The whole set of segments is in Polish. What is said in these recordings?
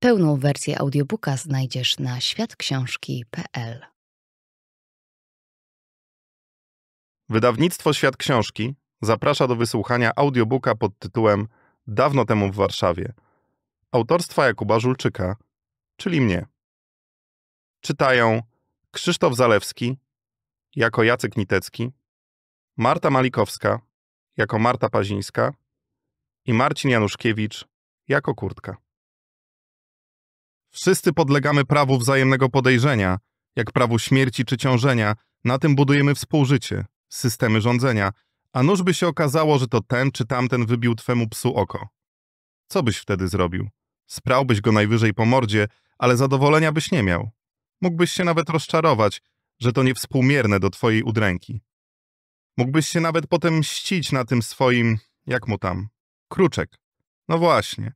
Pełną wersję audiobooka znajdziesz na światksiążki.pl. Wydawnictwo Świat Książki zaprasza do wysłuchania audiobooka pod tytułem Dawno temu w Warszawie autorstwa Jakuba Żulczyka, czyli mnie. Czytają Krzysztof Zalewski jako Jacek Nitecki, Marta Malikowska jako Marta Pazińska i Marcin Januszkiewicz jako Kurtka. Wszyscy podlegamy prawu wzajemnego podejrzenia, jak prawu śmierci czy ciążenia. Na tym budujemy współżycie, systemy rządzenia. A nuż by się okazało, że to ten czy tamten wybił twemu psu oko. Co byś wtedy zrobił? Sprałbyś go najwyżej po mordzie, ale zadowolenia byś nie miał. Mógłbyś się nawet rozczarować, że to niewspółmierne do twojej udręki. Mógłbyś się nawet potem mścić na tym swoim, jak mu tam, kruczek. No właśnie,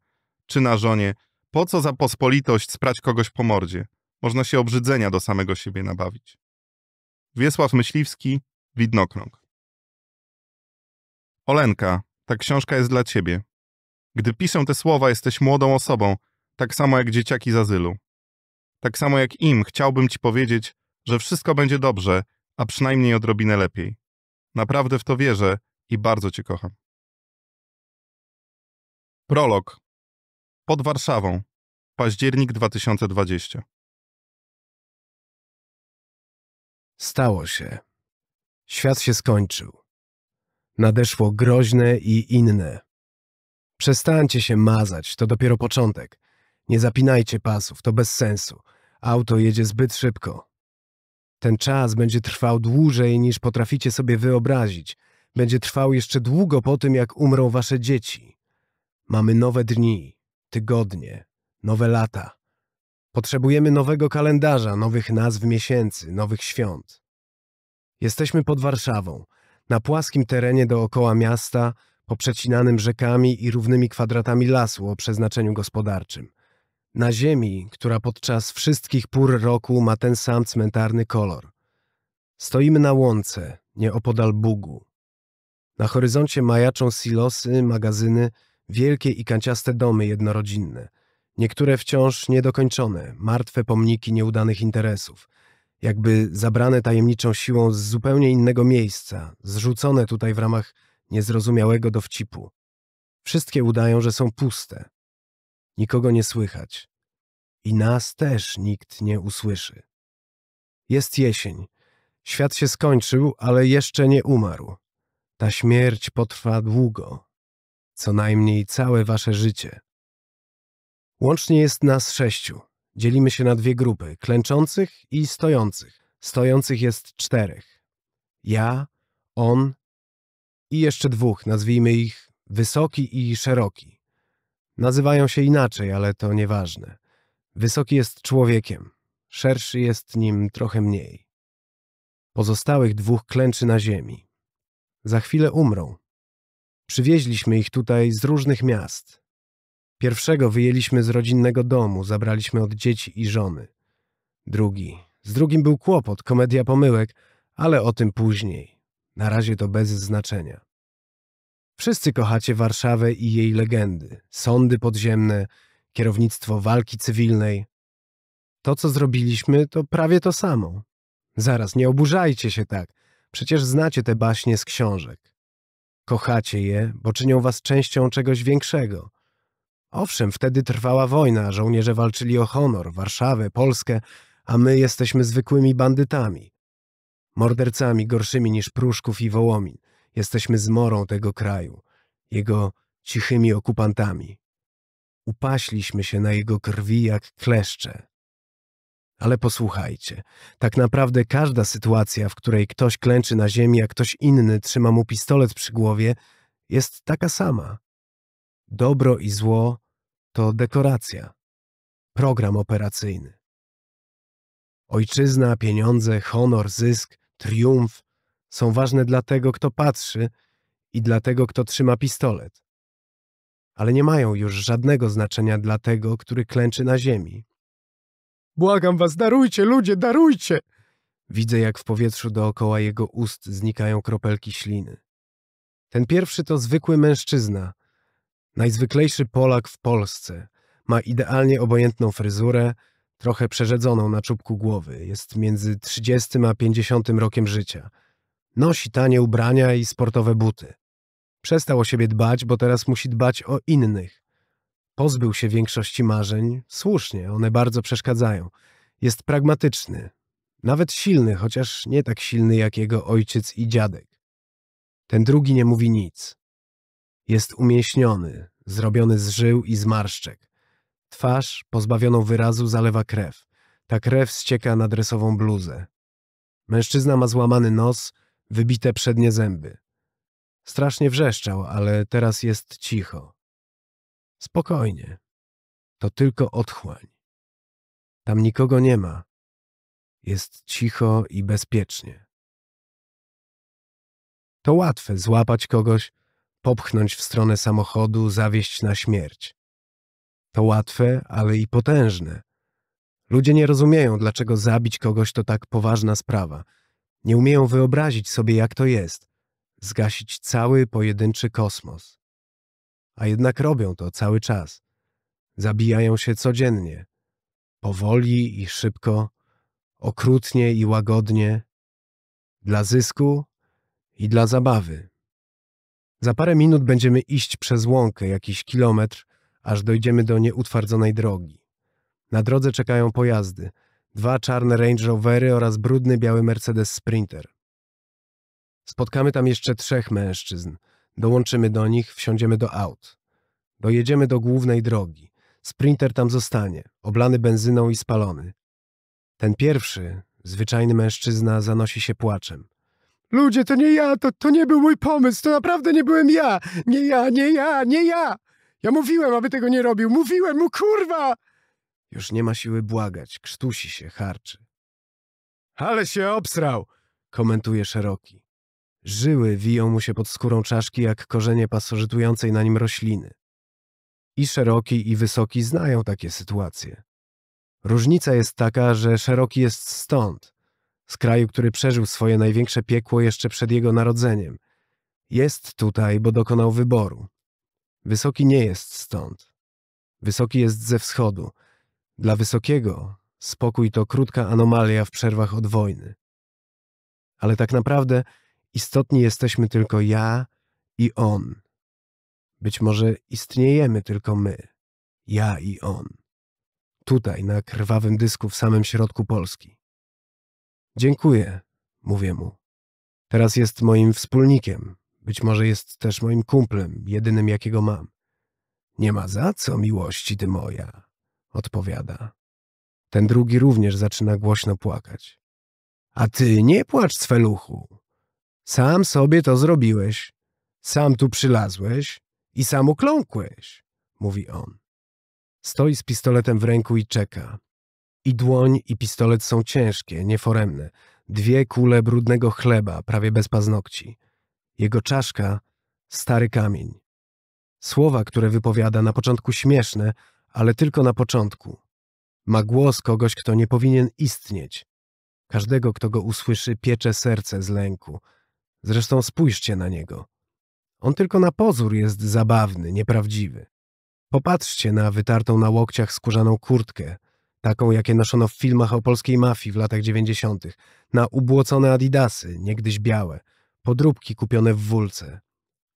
czy na żonie, po co za pospolitość sprać kogoś po mordzie? Można się obrzydzenia do samego siebie nabawić. Wiesław Myśliwski, Widnokrąg. Olenka, ta książka jest dla ciebie. Gdy piszę te słowa, jesteś młodą osobą, tak samo jak dzieciaki z azylu. Tak samo jak im, chciałbym ci powiedzieć, że wszystko będzie dobrze, a przynajmniej odrobinę lepiej. Naprawdę w to wierzę i bardzo cię kocham. Prolog pod Warszawą. Październik 2020. Stało się. Świat się skończył. Nadeszło groźne i inne. Przestańcie się mazać, to dopiero początek. Nie zapinajcie pasów, to bez sensu. Auto jedzie zbyt szybko. Ten czas będzie trwał dłużej niż potraficie sobie wyobrazić. Będzie trwał jeszcze długo po tym, jak umrą wasze dzieci. Mamy nowe dni, tygodnie, nowe lata. Potrzebujemy nowego kalendarza, nowych nazw miesięcy, nowych świąt. Jesteśmy pod Warszawą, na płaskim terenie dookoła miasta, poprzecinanym rzekami i równymi kwadratami lasu o przeznaczeniu gospodarczym. Na ziemi, która podczas wszystkich pór roku ma ten sam cmentarny kolor. Stoimy na łące, nieopodal Bugu. Na horyzoncie majaczą silosy, magazyny, wielkie i kanciaste domy jednorodzinne, niektóre wciąż niedokończone, martwe pomniki nieudanych interesów, jakby zabrane tajemniczą siłą z zupełnie innego miejsca, zrzucone tutaj w ramach niezrozumiałego dowcipu. Wszystkie udają, że są puste. Nikogo nie słychać. I nas też nikt nie usłyszy. Jest jesień. Świat się skończył, ale jeszcze nie umarł. Ta śmierć potrwa długo, co najmniej całe wasze życie. Łącznie jest nas sześciu. Dzielimy się na dwie grupy, klęczących i stojących. Stojących jest czterech. Ja, on i jeszcze dwóch, nazwijmy ich wysoki i szeroki. Nazywają się inaczej, ale to nieważne. Wysoki jest człowiekiem, szerszy jest nim trochę mniej. Pozostałych dwóch klęczy na ziemi. Za chwilę umrą, Przywieźliśmy ich tutaj z różnych miast. Pierwszego wyjęliśmy z rodzinnego domu, zabraliśmy od dzieci i żony. Drugi. Z drugim był kłopot, komedia pomyłek, ale o tym później. Na razie to bez znaczenia. Wszyscy kochacie Warszawę i jej legendy, sądy podziemne, kierownictwo walki cywilnej. To, co zrobiliśmy, to prawie to samo. Zaraz, nie oburzajcie się tak. Przecież znacie te baśnie z książek. Kochacie je, bo czynią was częścią czegoś większego. Owszem, wtedy trwała wojna, żołnierze walczyli o honor, Warszawę, Polskę, a my jesteśmy zwykłymi bandytami. Mordercami gorszymi niż Pruszków i Wołomin. Jesteśmy zmorą tego kraju, jego cichymi okupantami. Upaśliśmy się na jego krwi jak kleszcze. Ale posłuchajcie, tak naprawdę każda sytuacja, w której ktoś klęczy na ziemi, a ktoś inny trzyma mu pistolet przy głowie, jest taka sama. Dobro i zło to dekoracja, program operacyjny. Ojczyzna, pieniądze, honor, zysk, triumf są ważne dla tego, kto patrzy i dla tego, kto trzyma pistolet. Ale nie mają już żadnego znaczenia dla tego, który klęczy na ziemi. Błagam was, darujcie, ludzie, darujcie! Widzę, jak w powietrzu dookoła jego ust znikają kropelki śliny. Ten pierwszy to zwykły mężczyzna, najzwyklejszy Polak w Polsce. Ma idealnie obojętną fryzurę, trochę przerzedzoną na czubku głowy. Jest między 30 a 50 rokiem życia. Nosi tanie ubrania i sportowe buty. Przestał o siebie dbać, bo teraz musi dbać o innych. Pozbył się większości marzeń, słusznie, one bardzo przeszkadzają. Jest pragmatyczny, nawet silny, chociaż nie tak silny jak jego ojciec i dziadek. Ten drugi nie mówi nic. Jest umieśniony, zrobiony z żył i zmarszczek. Twarz pozbawioną wyrazu zalewa krew. Ta krew ścieka na dresową bluzę. Mężczyzna ma złamany nos, wybite przednie zęby. Strasznie wrzeszczał, ale teraz jest cicho. Spokojnie. To tylko otchłań. Tam nikogo nie ma. Jest cicho i bezpiecznie. To łatwe złapać kogoś, popchnąć w stronę samochodu, zawieść na śmierć. To łatwe, ale i potężne. Ludzie nie rozumieją, dlaczego zabić kogoś to tak poważna sprawa. Nie umieją wyobrazić sobie, jak to jest. Zgasić cały pojedynczy kosmos a jednak robią to cały czas. Zabijają się codziennie, powoli i szybko, okrutnie i łagodnie, dla zysku i dla zabawy. Za parę minut będziemy iść przez łąkę jakiś kilometr, aż dojdziemy do nieutwardzonej drogi. Na drodze czekają pojazdy, dwa czarne Range Rovery oraz brudny biały Mercedes Sprinter. Spotkamy tam jeszcze trzech mężczyzn – Dołączymy do nich, wsiądziemy do aut. Dojedziemy do głównej drogi. Sprinter tam zostanie, oblany benzyną i spalony. Ten pierwszy, zwyczajny mężczyzna, zanosi się płaczem. Ludzie, to nie ja, to, to nie był mój pomysł, to naprawdę nie byłem ja. Nie ja, nie ja, nie ja. Ja mówiłem, aby tego nie robił. Mówiłem mu, kurwa! Już nie ma siły błagać, krztusi się, harczy. Ale się obsrał, komentuje szeroki. Żyły wiją mu się pod skórą czaszki jak korzenie pasożytującej na nim rośliny. I szeroki, i wysoki znają takie sytuacje. Różnica jest taka, że szeroki jest stąd, z kraju, który przeżył swoje największe piekło jeszcze przed jego narodzeniem. Jest tutaj, bo dokonał wyboru. Wysoki nie jest stąd. Wysoki jest ze wschodu. Dla wysokiego spokój to krótka anomalia w przerwach od wojny. Ale tak naprawdę Istotni jesteśmy tylko ja i on. Być może istniejemy tylko my, ja i on. Tutaj, na krwawym dysku w samym środku Polski. Dziękuję, mówię mu. Teraz jest moim wspólnikiem. Być może jest też moim kumplem, jedynym jakiego mam. Nie ma za co, miłości ty moja, odpowiada. Ten drugi również zaczyna głośno płakać. A ty nie płacz, cweluchu, sam sobie to zrobiłeś. Sam tu przylazłeś i sam ukląkłeś, mówi on. Stoi z pistoletem w ręku i czeka. I dłoń, i pistolet są ciężkie, nieforemne. Dwie kule brudnego chleba, prawie bez paznokci. Jego czaszka – stary kamień. Słowa, które wypowiada, na początku śmieszne, ale tylko na początku. Ma głos kogoś, kto nie powinien istnieć. Każdego, kto go usłyszy, piecze serce z lęku – Zresztą spójrzcie na niego. On tylko na pozór jest zabawny, nieprawdziwy. Popatrzcie na wytartą na łokciach skórzaną kurtkę, taką jakie noszono w filmach o polskiej mafii w latach dziewięćdziesiątych, na ubłocone adidasy, niegdyś białe, podróbki kupione w wulce,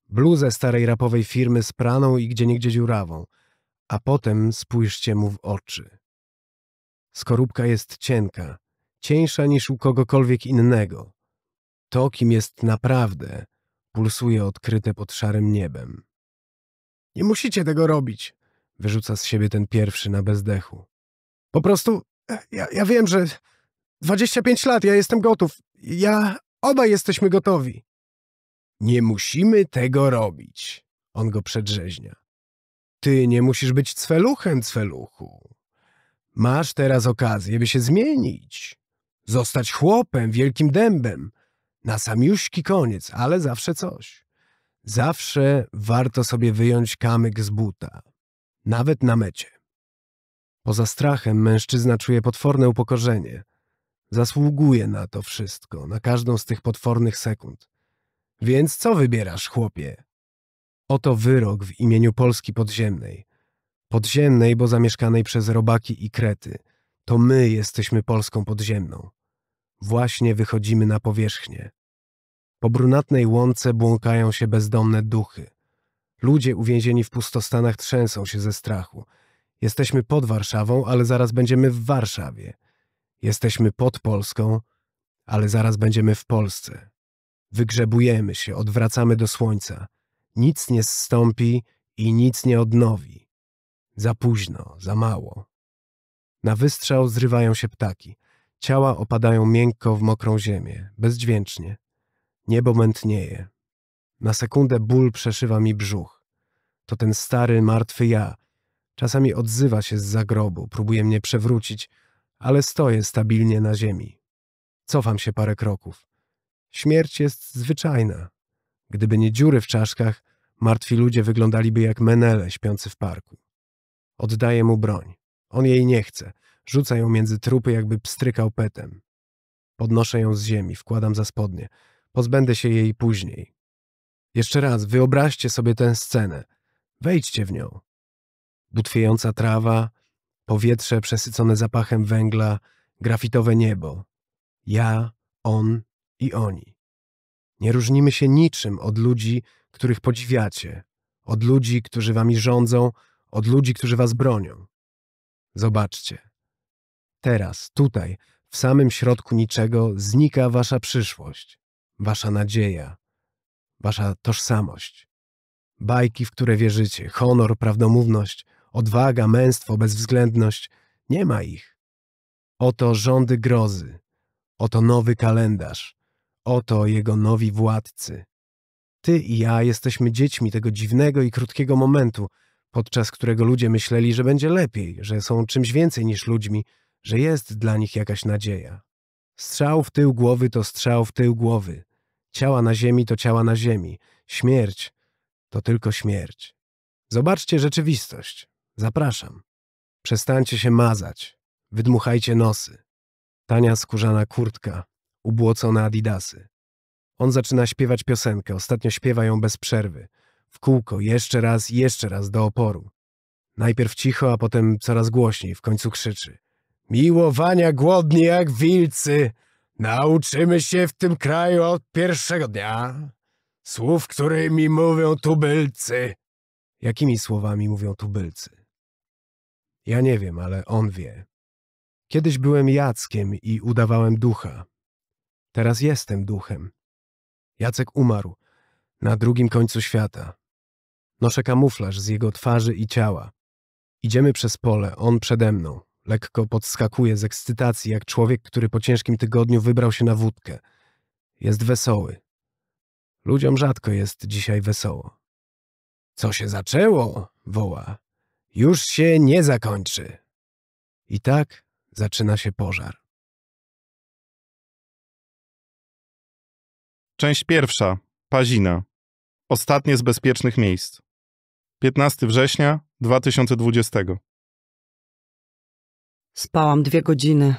bluzę starej rapowej firmy z praną i gdzieniegdzie dziurawą, a potem spójrzcie mu w oczy. Skorupka jest cienka, cieńsza niż u kogokolwiek innego. To, kim jest naprawdę, pulsuje odkryte pod szarym niebem. Nie musicie tego robić, wyrzuca z siebie ten pierwszy na bezdechu. Po prostu, e, ja, ja wiem, że 25 lat, ja jestem gotów. Ja, obaj jesteśmy gotowi. Nie musimy tego robić, on go przedrzeźnia. Ty nie musisz być cweluchem, cweluchu. Masz teraz okazję, by się zmienić. Zostać chłopem, wielkim dębem na samiuśki koniec, ale zawsze coś. Zawsze warto sobie wyjąć kamyk z buta, nawet na mecie. Poza strachem mężczyzna czuje potworne upokorzenie. Zasługuje na to wszystko, na każdą z tych potwornych sekund. Więc co wybierasz, chłopie? Oto wyrok w imieniu Polski podziemnej. Podziemnej, bo zamieszkanej przez robaki i krety. To my jesteśmy Polską podziemną. Właśnie wychodzimy na powierzchnię. Po brunatnej łące błąkają się bezdomne duchy. Ludzie uwięzieni w pustostanach trzęsą się ze strachu. Jesteśmy pod Warszawą, ale zaraz będziemy w Warszawie. Jesteśmy pod Polską, ale zaraz będziemy w Polsce. Wygrzebujemy się, odwracamy do słońca. Nic nie zstąpi i nic nie odnowi. Za późno, za mało. Na wystrzał zrywają się ptaki. Ciała opadają miękko w mokrą ziemię, bezdźwięcznie. Niebo mętnieje. Na sekundę ból przeszywa mi brzuch. To ten stary, martwy ja. Czasami odzywa się z zagrobu, próbuje mnie przewrócić, ale stoję stabilnie na ziemi. Cofam się parę kroków. Śmierć jest zwyczajna. Gdyby nie dziury w czaszkach, martwi ludzie wyglądaliby jak menele śpiący w parku. Oddaję mu broń. On jej nie chce. Rzuca ją między trupy, jakby pstrykał petem. Podnoszę ją z ziemi, wkładam za spodnie. Pozbędę się jej później. Jeszcze raz wyobraźcie sobie tę scenę. Wejdźcie w nią. Butwiejąca trawa, powietrze przesycone zapachem węgla, grafitowe niebo. Ja, on i oni. Nie różnimy się niczym od ludzi, których podziwiacie, od ludzi, którzy wami rządzą, od ludzi, którzy was bronią. Zobaczcie. Teraz, tutaj, w samym środku niczego, znika wasza przyszłość wasza nadzieja, wasza tożsamość. Bajki, w które wierzycie, honor, prawdomówność, odwaga, męstwo, bezwzględność, nie ma ich. Oto rządy grozy, oto nowy kalendarz, oto jego nowi władcy. Ty i ja jesteśmy dziećmi tego dziwnego i krótkiego momentu, podczas którego ludzie myśleli, że będzie lepiej, że są czymś więcej niż ludźmi, że jest dla nich jakaś nadzieja. Strzał w tył głowy to strzał w tył głowy. Ciała na ziemi to ciała na ziemi. Śmierć to tylko śmierć. Zobaczcie rzeczywistość. Zapraszam. Przestańcie się mazać. Wydmuchajcie nosy. Tania skórzana kurtka, ubłocone adidasy. On zaczyna śpiewać piosenkę, ostatnio śpiewa ją bez przerwy. W kółko, jeszcze raz i jeszcze raz do oporu. Najpierw cicho, a potem coraz głośniej, w końcu krzyczy. Miłowania głodni jak wilcy! Nauczymy się w tym kraju od pierwszego dnia słów, którymi mówią tubylcy. Jakimi słowami mówią tubylcy? Ja nie wiem, ale on wie. Kiedyś byłem Jackiem i udawałem ducha. Teraz jestem duchem. Jacek umarł na drugim końcu świata. Noszę kamuflaż z jego twarzy i ciała. Idziemy przez pole, on przede mną. Lekko podskakuje z ekscytacji, jak człowiek, który po ciężkim tygodniu wybrał się na wódkę. Jest wesoły. Ludziom rzadko jest dzisiaj wesoło. Co się zaczęło? woła. Już się nie zakończy. I tak zaczyna się pożar. Część pierwsza. Pazina. Ostatnie z bezpiecznych miejsc. 15 września 2020. Spałam dwie godziny.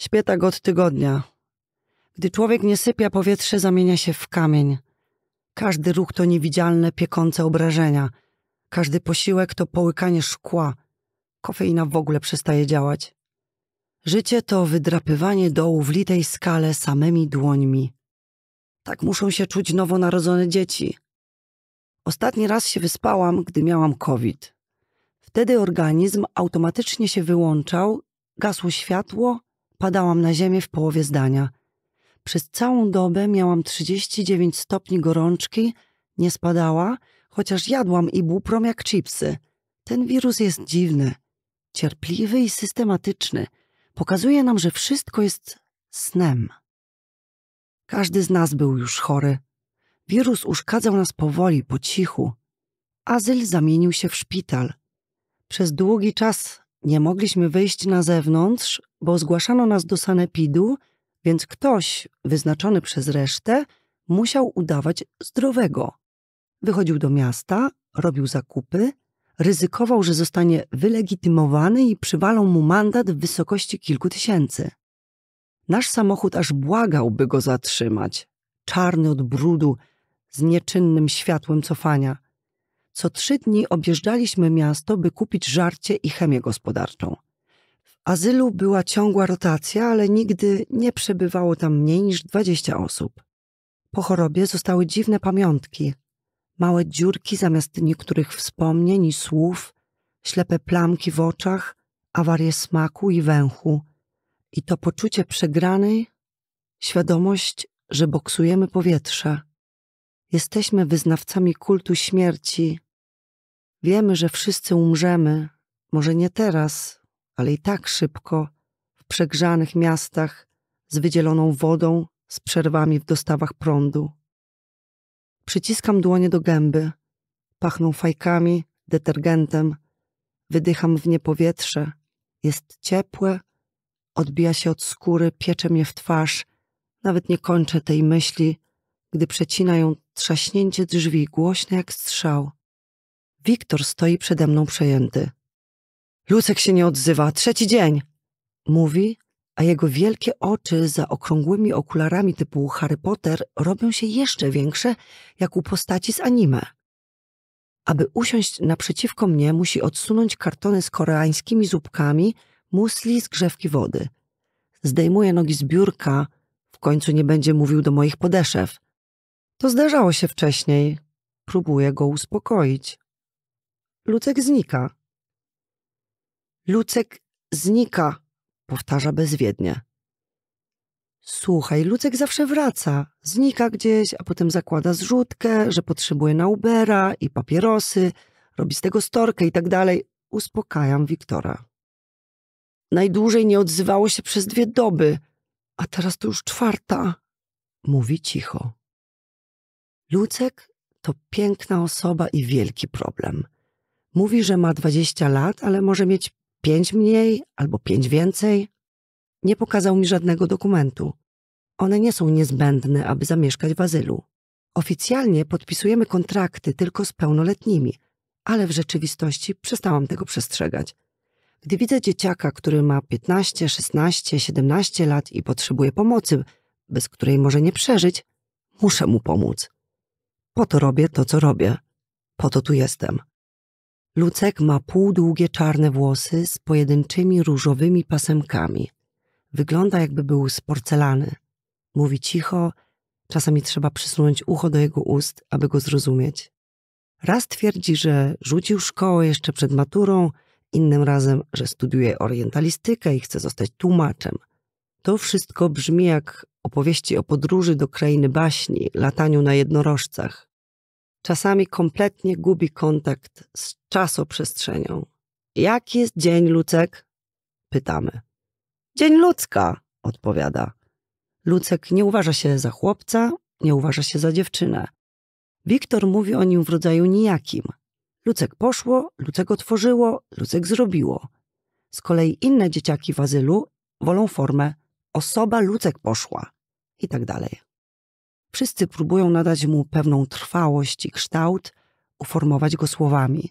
Śpię tak od tygodnia. Gdy człowiek nie sypia, powietrze zamienia się w kamień. Każdy ruch to niewidzialne, piekące obrażenia. Każdy posiłek to połykanie szkła. Kofeina w ogóle przestaje działać. Życie to wydrapywanie dołu w litej skale samymi dłońmi. Tak muszą się czuć nowonarodzone dzieci. Ostatni raz się wyspałam, gdy miałam COVID. Wtedy organizm automatycznie się wyłączał, gasło światło, padałam na ziemię w połowie zdania. Przez całą dobę miałam 39 stopni gorączki, nie spadała, chociaż jadłam i buprom jak chipsy. Ten wirus jest dziwny, cierpliwy i systematyczny. Pokazuje nam, że wszystko jest snem. Każdy z nas był już chory. Wirus uszkadzał nas powoli, po cichu. Azyl zamienił się w szpital – przez długi czas nie mogliśmy wyjść na zewnątrz, bo zgłaszano nas do sanepidu, więc ktoś, wyznaczony przez resztę, musiał udawać zdrowego. Wychodził do miasta, robił zakupy, ryzykował, że zostanie wylegitymowany i przywalą mu mandat w wysokości kilku tysięcy. Nasz samochód aż błagał, by go zatrzymać. Czarny od brudu, z nieczynnym światłem cofania. Co trzy dni objeżdżaliśmy miasto, by kupić żarcie i chemię gospodarczą. W azylu była ciągła rotacja, ale nigdy nie przebywało tam mniej niż dwadzieścia osób. Po chorobie zostały dziwne pamiątki. Małe dziurki zamiast niektórych wspomnień i słów, ślepe plamki w oczach, awarie smaku i węchu. I to poczucie przegranej, świadomość, że boksujemy powietrze. Jesteśmy wyznawcami kultu śmierci. Wiemy, że wszyscy umrzemy, może nie teraz, ale i tak szybko, w przegrzanych miastach, z wydzieloną wodą, z przerwami w dostawach prądu. Przyciskam dłonie do gęby. Pachną fajkami, detergentem. Wydycham w nie powietrze. Jest ciepłe, odbija się od skóry, piecze mnie w twarz. Nawet nie kończę tej myśli, gdy przecina ją trzaśnięcie drzwi głośne jak strzał. Wiktor stoi przede mną przejęty. Lucek się nie odzywa, trzeci dzień! Mówi, a jego wielkie oczy za okrągłymi okularami typu Harry Potter robią się jeszcze większe, jak u postaci z anime. Aby usiąść naprzeciwko mnie, musi odsunąć kartony z koreańskimi zupkami, musli z grzewki wody. Zdejmuje nogi z biurka, w końcu nie będzie mówił do moich podeszew. To zdarzało się wcześniej. Próbuję go uspokoić. Lucek znika. Lucek znika, powtarza bezwiednie. Słuchaj, Lucek zawsze wraca. Znika gdzieś, a potem zakłada zrzutkę, że potrzebuje na Ubera i papierosy, robi z tego storkę i tak dalej. Uspokajam Wiktora. Najdłużej nie odzywało się przez dwie doby, a teraz to już czwarta. Mówi cicho. Lucek to piękna osoba i wielki problem. Mówi, że ma 20 lat, ale może mieć 5 mniej albo 5 więcej. Nie pokazał mi żadnego dokumentu. One nie są niezbędne, aby zamieszkać w azylu. Oficjalnie podpisujemy kontrakty tylko z pełnoletnimi, ale w rzeczywistości przestałam tego przestrzegać. Gdy widzę dzieciaka, który ma 15, 16, 17 lat i potrzebuje pomocy, bez której może nie przeżyć, muszę mu pomóc. Po to robię to, co robię. Po to tu jestem. Lucek ma półdługie czarne włosy z pojedynczymi różowymi pasemkami. Wygląda jakby był z porcelany. Mówi cicho, czasami trzeba przysunąć ucho do jego ust, aby go zrozumieć. Raz twierdzi, że rzucił szkołę jeszcze przed maturą, innym razem, że studiuje orientalistykę i chce zostać tłumaczem. To wszystko brzmi jak opowieści o podróży do krainy baśni, lataniu na jednorożcach. Czasami kompletnie gubi kontakt z czasoprzestrzenią. Jaki jest dzień, Lucek? Pytamy. Dzień ludzka, odpowiada. Lucek nie uważa się za chłopca, nie uważa się za dziewczynę. Wiktor mówi o nim w rodzaju nijakim. Lucek poszło, Lucek otworzyło, Lucek zrobiło. Z kolei inne dzieciaki w azylu wolą formę osoba Lucek poszła i tak dalej. Wszyscy próbują nadać mu pewną trwałość i kształt, uformować go słowami.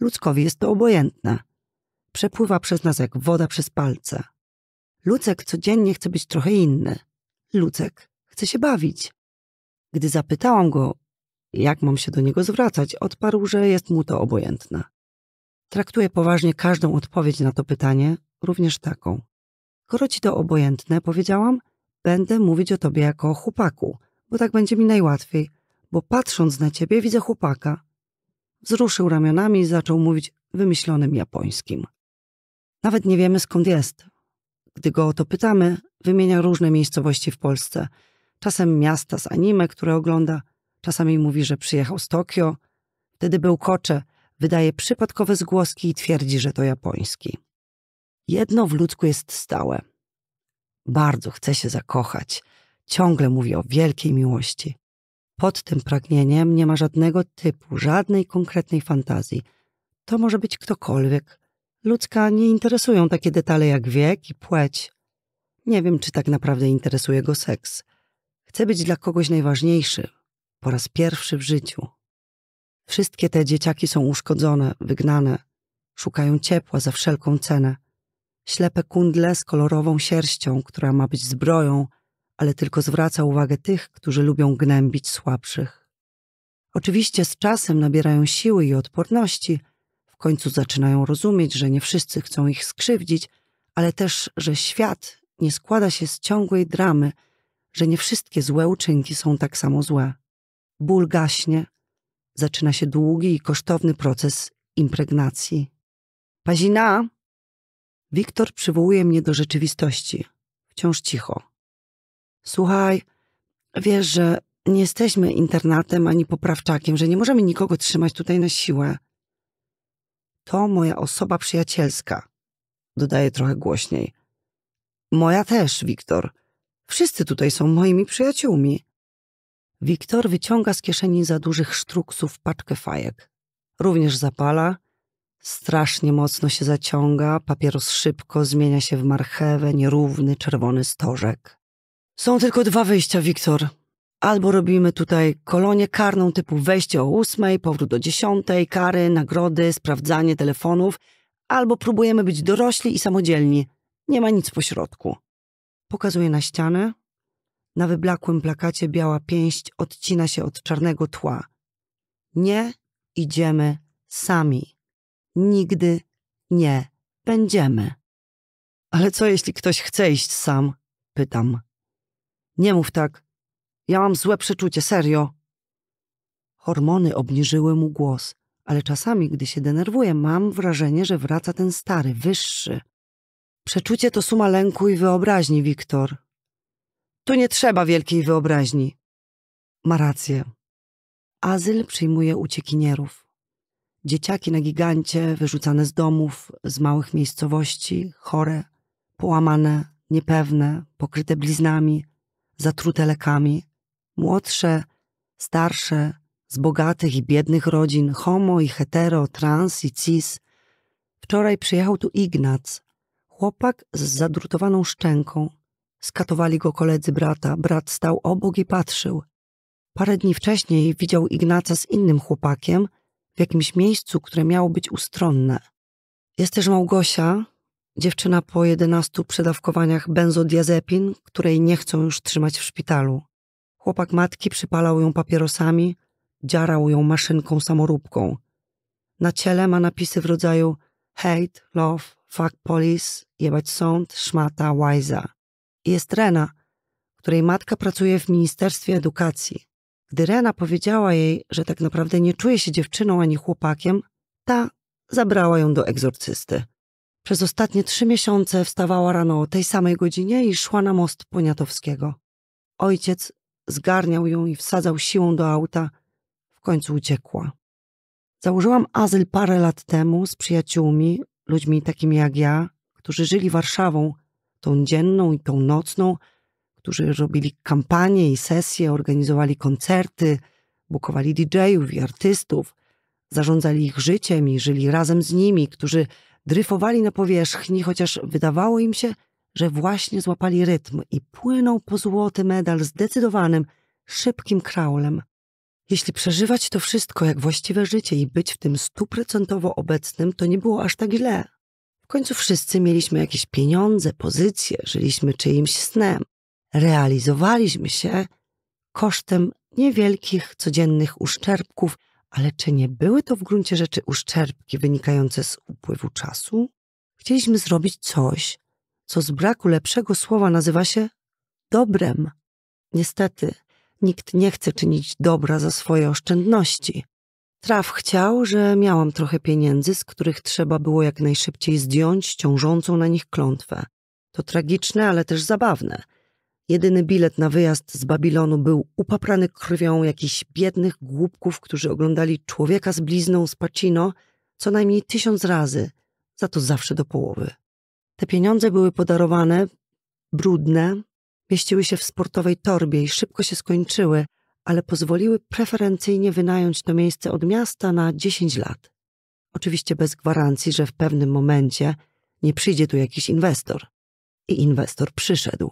Ludzkowi jest to obojętne. Przepływa przez nas jak woda przez palce. Lucek codziennie chce być trochę inny. Lucek chce się bawić. Gdy zapytałam go, jak mam się do niego zwracać, odparł, że jest mu to obojętne. Traktuję poważnie każdą odpowiedź na to pytanie, również taką. Skoro ci to obojętne, powiedziałam, będę mówić o tobie jako o chłopaku, bo tak będzie mi najłatwiej, bo patrząc na ciebie widzę chłopaka. Wzruszył ramionami i zaczął mówić wymyślonym japońskim. Nawet nie wiemy skąd jest. Gdy go o to pytamy, wymienia różne miejscowości w Polsce. Czasem miasta z anime, które ogląda, czasami mówi, że przyjechał z Tokio. Wtedy był kocze, wydaje przypadkowe zgłoski i twierdzi, że to japoński. Jedno w ludzku jest stałe – bardzo chce się zakochać. Ciągle mówi o wielkiej miłości. Pod tym pragnieniem nie ma żadnego typu, żadnej konkretnej fantazji. To może być ktokolwiek. Ludzka nie interesują takie detale jak wiek i płeć. Nie wiem, czy tak naprawdę interesuje go seks. Chce być dla kogoś najważniejszy, po raz pierwszy w życiu. Wszystkie te dzieciaki są uszkodzone, wygnane, szukają ciepła za wszelką cenę ślepe kundle z kolorową sierścią, która ma być zbroją, ale tylko zwraca uwagę tych, którzy lubią gnębić słabszych. Oczywiście z czasem nabierają siły i odporności, w końcu zaczynają rozumieć, że nie wszyscy chcą ich skrzywdzić, ale też, że świat nie składa się z ciągłej dramy, że nie wszystkie złe uczynki są tak samo złe. Ból gaśnie, zaczyna się długi i kosztowny proces impregnacji. Pazina, Wiktor przywołuje mnie do rzeczywistości, wciąż cicho. Słuchaj, wiesz, że nie jesteśmy internatem ani poprawczakiem, że nie możemy nikogo trzymać tutaj na siłę. To moja osoba przyjacielska, dodaje trochę głośniej. Moja też, Wiktor. Wszyscy tutaj są moimi przyjaciółmi. Wiktor wyciąga z kieszeni za dużych sztruksów paczkę fajek. Również zapala Strasznie mocno się zaciąga, papieros szybko zmienia się w marchewę, nierówny, czerwony stożek. Są tylko dwa wyjścia, Wiktor. Albo robimy tutaj kolonię karną typu wejście o ósmej, powrót do dziesiątej, kary, nagrody, sprawdzanie telefonów, albo próbujemy być dorośli i samodzielni. Nie ma nic pośrodku. Pokazuje na ścianę. Na wyblakłym plakacie biała pięść odcina się od czarnego tła. Nie idziemy sami. Nigdy nie będziemy. Ale co jeśli ktoś chce iść sam? Pytam. Nie mów tak. Ja mam złe przeczucie, serio. Hormony obniżyły mu głos, ale czasami, gdy się denerwuję, mam wrażenie, że wraca ten stary, wyższy. Przeczucie to suma lęku i wyobraźni, Wiktor. Tu nie trzeba wielkiej wyobraźni. Ma rację. Azyl przyjmuje uciekinierów. Dzieciaki na gigancie, wyrzucane z domów, z małych miejscowości, chore, połamane, niepewne, pokryte bliznami, zatrute lekami. Młodsze, starsze, z bogatych i biednych rodzin, homo i hetero, trans i cis. Wczoraj przyjechał tu Ignac, chłopak z zadrutowaną szczęką. Skatowali go koledzy brata, brat stał obok i patrzył. Parę dni wcześniej widział Ignaca z innym chłopakiem, w jakimś miejscu, które miało być ustronne. Jest też Małgosia, dziewczyna po 11 przedawkowaniach benzodiazepin, której nie chcą już trzymać w szpitalu. Chłopak matki przypalał ją papierosami, dziarał ją maszynką samoróbką. Na ciele ma napisy w rodzaju hate, love, fuck police, jebać sąd, szmata, łajza. jest Rena, której matka pracuje w Ministerstwie Edukacji. Gdy Rena powiedziała jej, że tak naprawdę nie czuje się dziewczyną ani chłopakiem, ta zabrała ją do egzorcysty. Przez ostatnie trzy miesiące wstawała rano o tej samej godzinie i szła na most Poniatowskiego. Ojciec zgarniał ją i wsadzał siłą do auta. W końcu uciekła. Założyłam azyl parę lat temu z przyjaciółmi, ludźmi takimi jak ja, którzy żyli Warszawą, tą dzienną i tą nocną, którzy robili kampanie i sesje, organizowali koncerty, bukowali DJ-ów i artystów, zarządzali ich życiem i żyli razem z nimi, którzy dryfowali na powierzchni, chociaż wydawało im się, że właśnie złapali rytm i płynął po złoty medal zdecydowanym, szybkim kraulem. Jeśli przeżywać to wszystko jak właściwe życie i być w tym stuprocentowo obecnym, to nie było aż tak źle. W końcu wszyscy mieliśmy jakieś pieniądze, pozycje, żyliśmy czyimś snem realizowaliśmy się kosztem niewielkich codziennych uszczerbków, ale czy nie były to w gruncie rzeczy uszczerbki wynikające z upływu czasu? Chcieliśmy zrobić coś, co z braku lepszego słowa nazywa się dobrem. Niestety, nikt nie chce czynić dobra za swoje oszczędności. Traf chciał, że miałam trochę pieniędzy, z których trzeba było jak najszybciej zdjąć ciążącą na nich klątwę. To tragiczne, ale też zabawne – Jedyny bilet na wyjazd z Babilonu był upaprany krwią jakichś biednych głupków, którzy oglądali człowieka z blizną z Pacino co najmniej tysiąc razy, za to zawsze do połowy. Te pieniądze były podarowane, brudne, mieściły się w sportowej torbie i szybko się skończyły, ale pozwoliły preferencyjnie wynająć to miejsce od miasta na 10 lat. Oczywiście bez gwarancji, że w pewnym momencie nie przyjdzie tu jakiś inwestor. I inwestor przyszedł.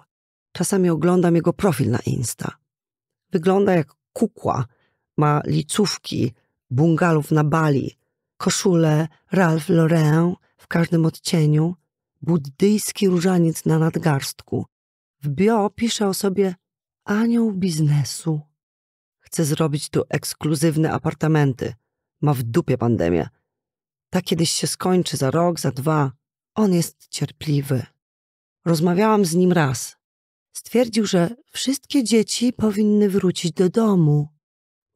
Czasami oglądam jego profil na Insta. Wygląda jak kukła. Ma licówki, bungalów na Bali, koszulę Ralph Lauren w każdym odcieniu, buddyjski różaniec na nadgarstku. W bio pisze o sobie anioł biznesu. Chce zrobić tu ekskluzywne apartamenty. Ma w dupie pandemię. Ta kiedyś się skończy za rok, za dwa. On jest cierpliwy. Rozmawiałam z nim raz. Stwierdził, że wszystkie dzieci powinny wrócić do domu.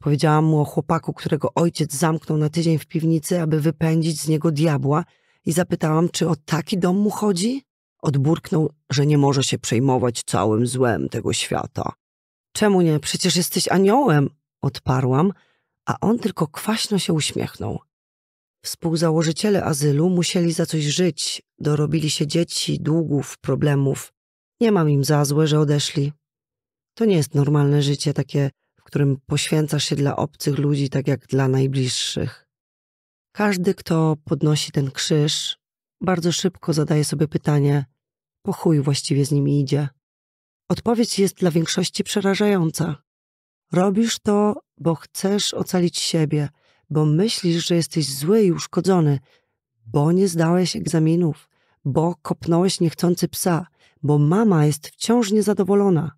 Powiedziałam mu o chłopaku, którego ojciec zamknął na tydzień w piwnicy, aby wypędzić z niego diabła i zapytałam, czy o taki dom mu chodzi? Odburknął, że nie może się przejmować całym złem tego świata. Czemu nie? Przecież jesteś aniołem, odparłam, a on tylko kwaśno się uśmiechnął. Współzałożyciele azylu musieli za coś żyć, dorobili się dzieci, długów, problemów. Nie mam im za złe, że odeszli. To nie jest normalne życie, takie, w którym poświęcasz się dla obcych ludzi tak jak dla najbliższych. Każdy, kto podnosi ten krzyż, bardzo szybko zadaje sobie pytanie, po chuj właściwie z nim idzie. Odpowiedź jest dla większości przerażająca. Robisz to, bo chcesz ocalić siebie, bo myślisz, że jesteś zły i uszkodzony, bo nie zdałeś egzaminów, bo kopnąłeś niechcący psa – bo mama jest wciąż niezadowolona.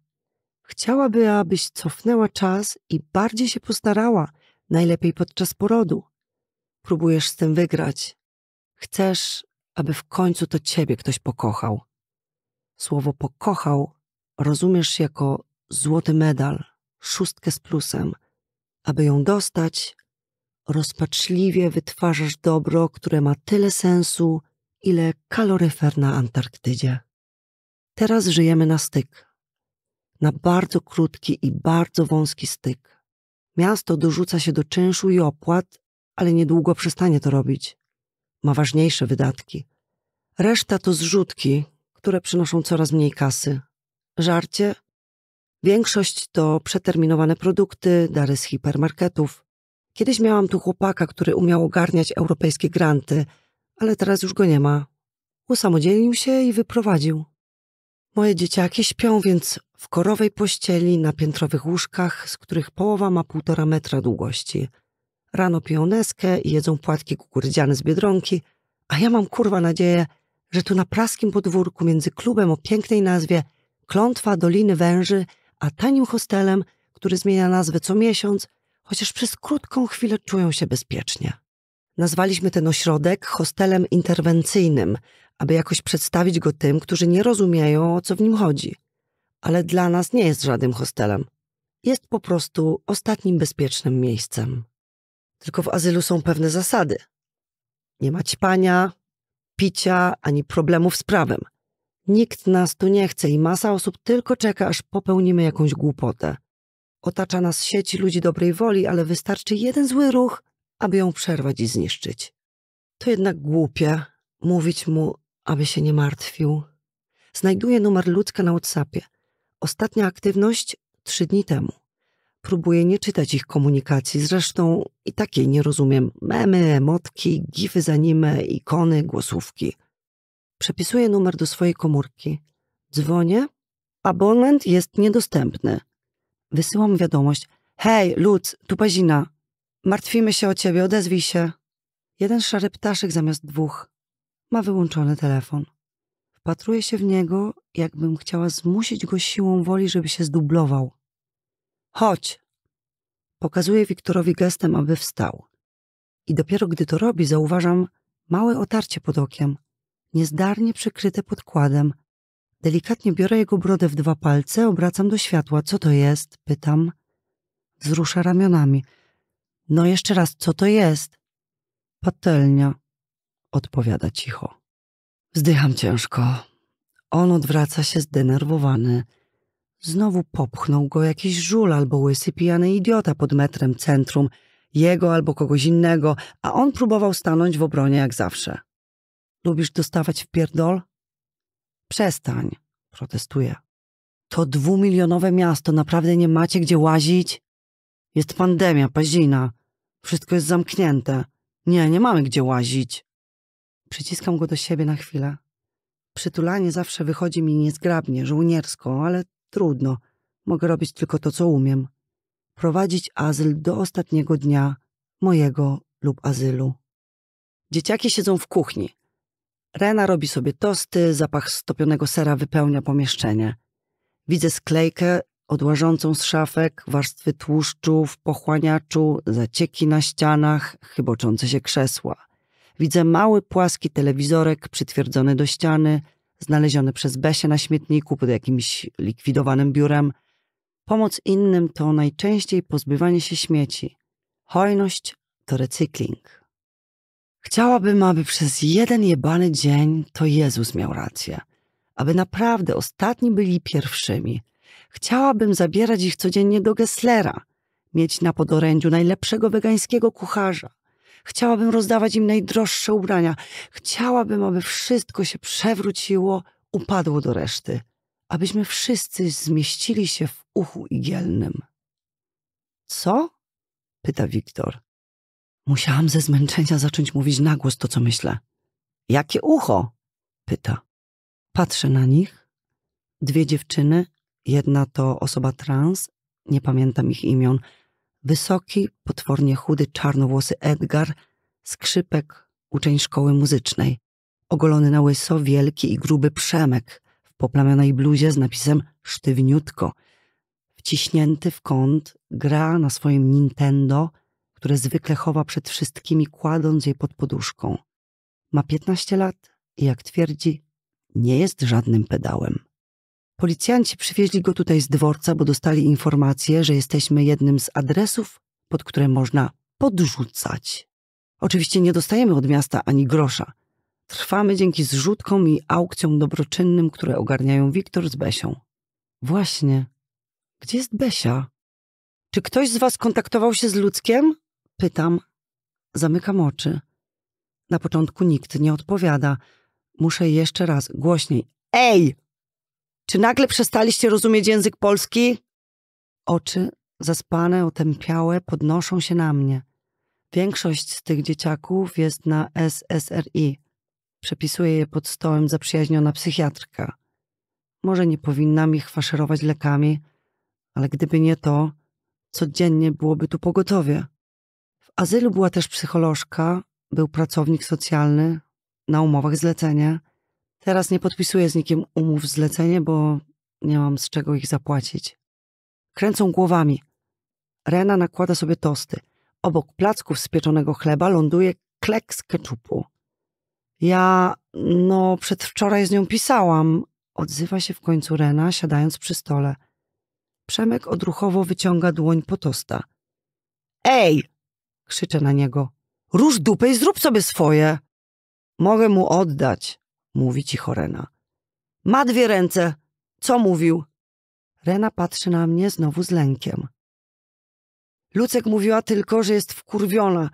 Chciałaby, abyś cofnęła czas i bardziej się postarała, najlepiej podczas porodu. Próbujesz z tym wygrać. Chcesz, aby w końcu to ciebie ktoś pokochał. Słowo pokochał rozumiesz jako złoty medal, szóstkę z plusem. Aby ją dostać, rozpaczliwie wytwarzasz dobro, które ma tyle sensu, ile kaloryfer na Antarktydzie. Teraz żyjemy na styk. Na bardzo krótki i bardzo wąski styk. Miasto dorzuca się do czynszu i opłat, ale niedługo przestanie to robić. Ma ważniejsze wydatki. Reszta to zrzutki, które przynoszą coraz mniej kasy. Żarcie? Większość to przeterminowane produkty, dary z hipermarketów. Kiedyś miałam tu chłopaka, który umiał ogarniać europejskie granty, ale teraz już go nie ma. Usamodzielił się i wyprowadził. Moje dzieciaki śpią więc w korowej pościeli na piętrowych łóżkach, z których połowa ma półtora metra długości. Rano piją neskę i jedzą płatki kukurydziane z Biedronki, a ja mam kurwa nadzieję, że tu na praskim podwórku między klubem o pięknej nazwie Klątwa Doliny Węży, a tanim hostelem, który zmienia nazwę co miesiąc, chociaż przez krótką chwilę czują się bezpiecznie. Nazwaliśmy ten ośrodek hostelem interwencyjnym, aby jakoś przedstawić go tym, którzy nie rozumieją, o co w nim chodzi. Ale dla nas nie jest żadnym hostelem. Jest po prostu ostatnim bezpiecznym miejscem. Tylko w azylu są pewne zasady. Nie ma ćpania, picia ani problemów z prawem. Nikt nas tu nie chce i masa osób tylko czeka, aż popełnimy jakąś głupotę. Otacza nas sieć ludzi dobrej woli, ale wystarczy jeden zły ruch, aby ją przerwać i zniszczyć. To jednak głupie mówić mu, aby się nie martwił. Znajduję numer Ludka na WhatsAppie. Ostatnia aktywność trzy dni temu. Próbuję nie czytać ich komunikacji, zresztą i takiej nie rozumiem. Memy, emotki, gify za anime, ikony, głosówki. Przepisuję numer do swojej komórki. Dzwonię. Abonent jest niedostępny. Wysyłam wiadomość. Hej, Lud, tu Pazina. Martwimy się o ciebie, odezwij się. Jeden szary ptaszek zamiast dwóch. Ma wyłączony telefon. Wpatruję się w niego, jakbym chciała zmusić go siłą woli, żeby się zdublował. Chodź! Pokazuję Wiktorowi gestem, aby wstał. I dopiero gdy to robi, zauważam małe otarcie pod okiem, niezdarnie przykryte podkładem. Delikatnie biorę jego brodę w dwa palce, obracam do światła. Co to jest? Pytam. Wzrusza ramionami. No jeszcze raz, co to jest? Patelnia, odpowiada cicho. Wzdycham ciężko. On odwraca się zdenerwowany. Znowu popchnął go jakiś żul albo łysy pijany idiota pod metrem centrum, jego albo kogoś innego, a on próbował stanąć w obronie jak zawsze. Lubisz dostawać w pierdol? Przestań, protestuje. To dwumilionowe miasto, naprawdę nie macie gdzie łazić? Jest pandemia, pazina. Wszystko jest zamknięte. Nie, nie mamy gdzie łazić. Przyciskam go do siebie na chwilę. Przytulanie zawsze wychodzi mi niezgrabnie, żołniersko, ale trudno. Mogę robić tylko to, co umiem. Prowadzić azyl do ostatniego dnia mojego lub azylu. Dzieciaki siedzą w kuchni. Rena robi sobie tosty, zapach stopionego sera wypełnia pomieszczenie. Widzę sklejkę odłażącą z szafek warstwy tłuszczu w pochłaniaczu, zacieki na ścianach, chyboczące się krzesła. Widzę mały, płaski telewizorek przytwierdzony do ściany, znaleziony przez Besie na śmietniku pod jakimś likwidowanym biurem. Pomoc innym to najczęściej pozbywanie się śmieci. Hojność to recykling. Chciałabym, aby przez jeden jebany dzień to Jezus miał rację. Aby naprawdę ostatni byli pierwszymi – Chciałabym zabierać ich codziennie do Gesslera, mieć na podorędziu najlepszego wegańskiego kucharza. Chciałabym rozdawać im najdroższe ubrania. Chciałabym, aby wszystko się przewróciło, upadło do reszty, abyśmy wszyscy zmieścili się w uchu igielnym. Co? pyta Wiktor. Musiałam ze zmęczenia zacząć mówić nagłos to, co myślę. Jakie ucho? pyta. Patrzę na nich. Dwie dziewczyny, Jedna to osoba trans, nie pamiętam ich imion, wysoki, potwornie chudy, czarnowłosy Edgar, skrzypek, uczeń szkoły muzycznej. Ogolony na łyso, wielki i gruby Przemek w poplamionej bluzie z napisem sztywniutko. Wciśnięty w kąt, gra na swoim Nintendo, które zwykle chowa przed wszystkimi, kładąc je pod poduszką. Ma 15 lat i jak twierdzi, nie jest żadnym pedałem. Policjanci przywieźli go tutaj z dworca, bo dostali informację, że jesteśmy jednym z adresów, pod które można podrzucać. Oczywiście nie dostajemy od miasta ani grosza. Trwamy dzięki zrzutkom i aukcjom dobroczynnym, które ogarniają Wiktor z Besią. Właśnie. Gdzie jest Besia? Czy ktoś z was kontaktował się z ludzkiem? Pytam. Zamykam oczy. Na początku nikt nie odpowiada. Muszę jeszcze raz głośniej. Ej! Czy nagle przestaliście rozumieć język polski? Oczy, zaspane, otępiałe, podnoszą się na mnie. Większość z tych dzieciaków jest na SSRI. Przepisuje je pod stołem zaprzyjaźniona psychiatrka. Może nie powinnam ich faszerować lekami, ale gdyby nie to, codziennie byłoby tu pogotowie. W azylu była też psycholożka, był pracownik socjalny, na umowach zlecenia – Teraz nie podpisuję z nikim umów zlecenie, bo nie mam z czego ich zapłacić. Kręcą głowami. Rena nakłada sobie tosty. Obok placków z pieczonego chleba ląduje klek z keczupu. Ja, no, przedwczoraj z nią pisałam. Odzywa się w końcu Rena, siadając przy stole. Przemek odruchowo wyciąga dłoń po tosta. Ej! krzyczę na niego. Róż dupę i zrób sobie swoje! Mogę mu oddać mówi cicho Rena. Ma dwie ręce. Co mówił? Rena patrzy na mnie znowu z lękiem. Lucek mówiła tylko, że jest wkurwiona,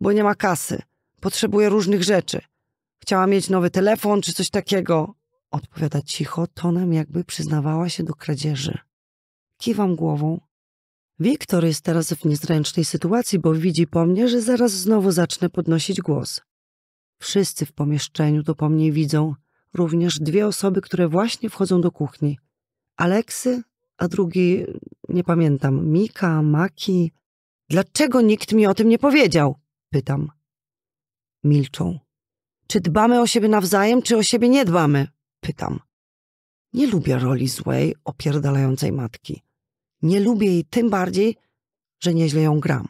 bo nie ma kasy. Potrzebuje różnych rzeczy. Chciała mieć nowy telefon czy coś takiego. Odpowiada cicho, tonem jakby przyznawała się do kradzieży. Kiwam głową. Wiktor jest teraz w niezręcznej sytuacji, bo widzi po mnie, że zaraz znowu zacznę podnosić głos. Wszyscy w pomieszczeniu to po mnie widzą, również dwie osoby, które właśnie wchodzą do kuchni. Aleksy, a drugi, nie pamiętam, Mika, Maki. Dlaczego nikt mi o tym nie powiedział? Pytam. Milczą. Czy dbamy o siebie nawzajem, czy o siebie nie dbamy? Pytam. Nie lubię roli złej, opierdalającej matki. Nie lubię jej tym bardziej, że nieźle ją gram.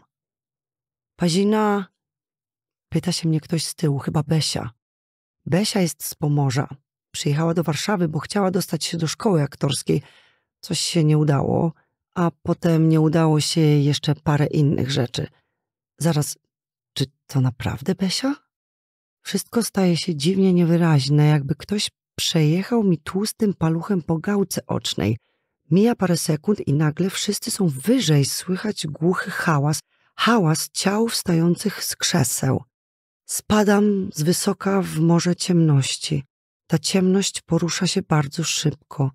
Pazina Pyta się mnie ktoś z tyłu, chyba Besia. Besia jest z Pomorza. Przyjechała do Warszawy, bo chciała dostać się do szkoły aktorskiej. Coś się nie udało, a potem nie udało się jeszcze parę innych rzeczy. Zaraz, czy to naprawdę Besia? Wszystko staje się dziwnie niewyraźne, jakby ktoś przejechał mi tłustym paluchem po gałce ocznej. Mija parę sekund i nagle wszyscy są wyżej, słychać głuchy hałas, hałas ciał wstających z krzeseł. Spadam z wysoka w morze ciemności. Ta ciemność porusza się bardzo szybko.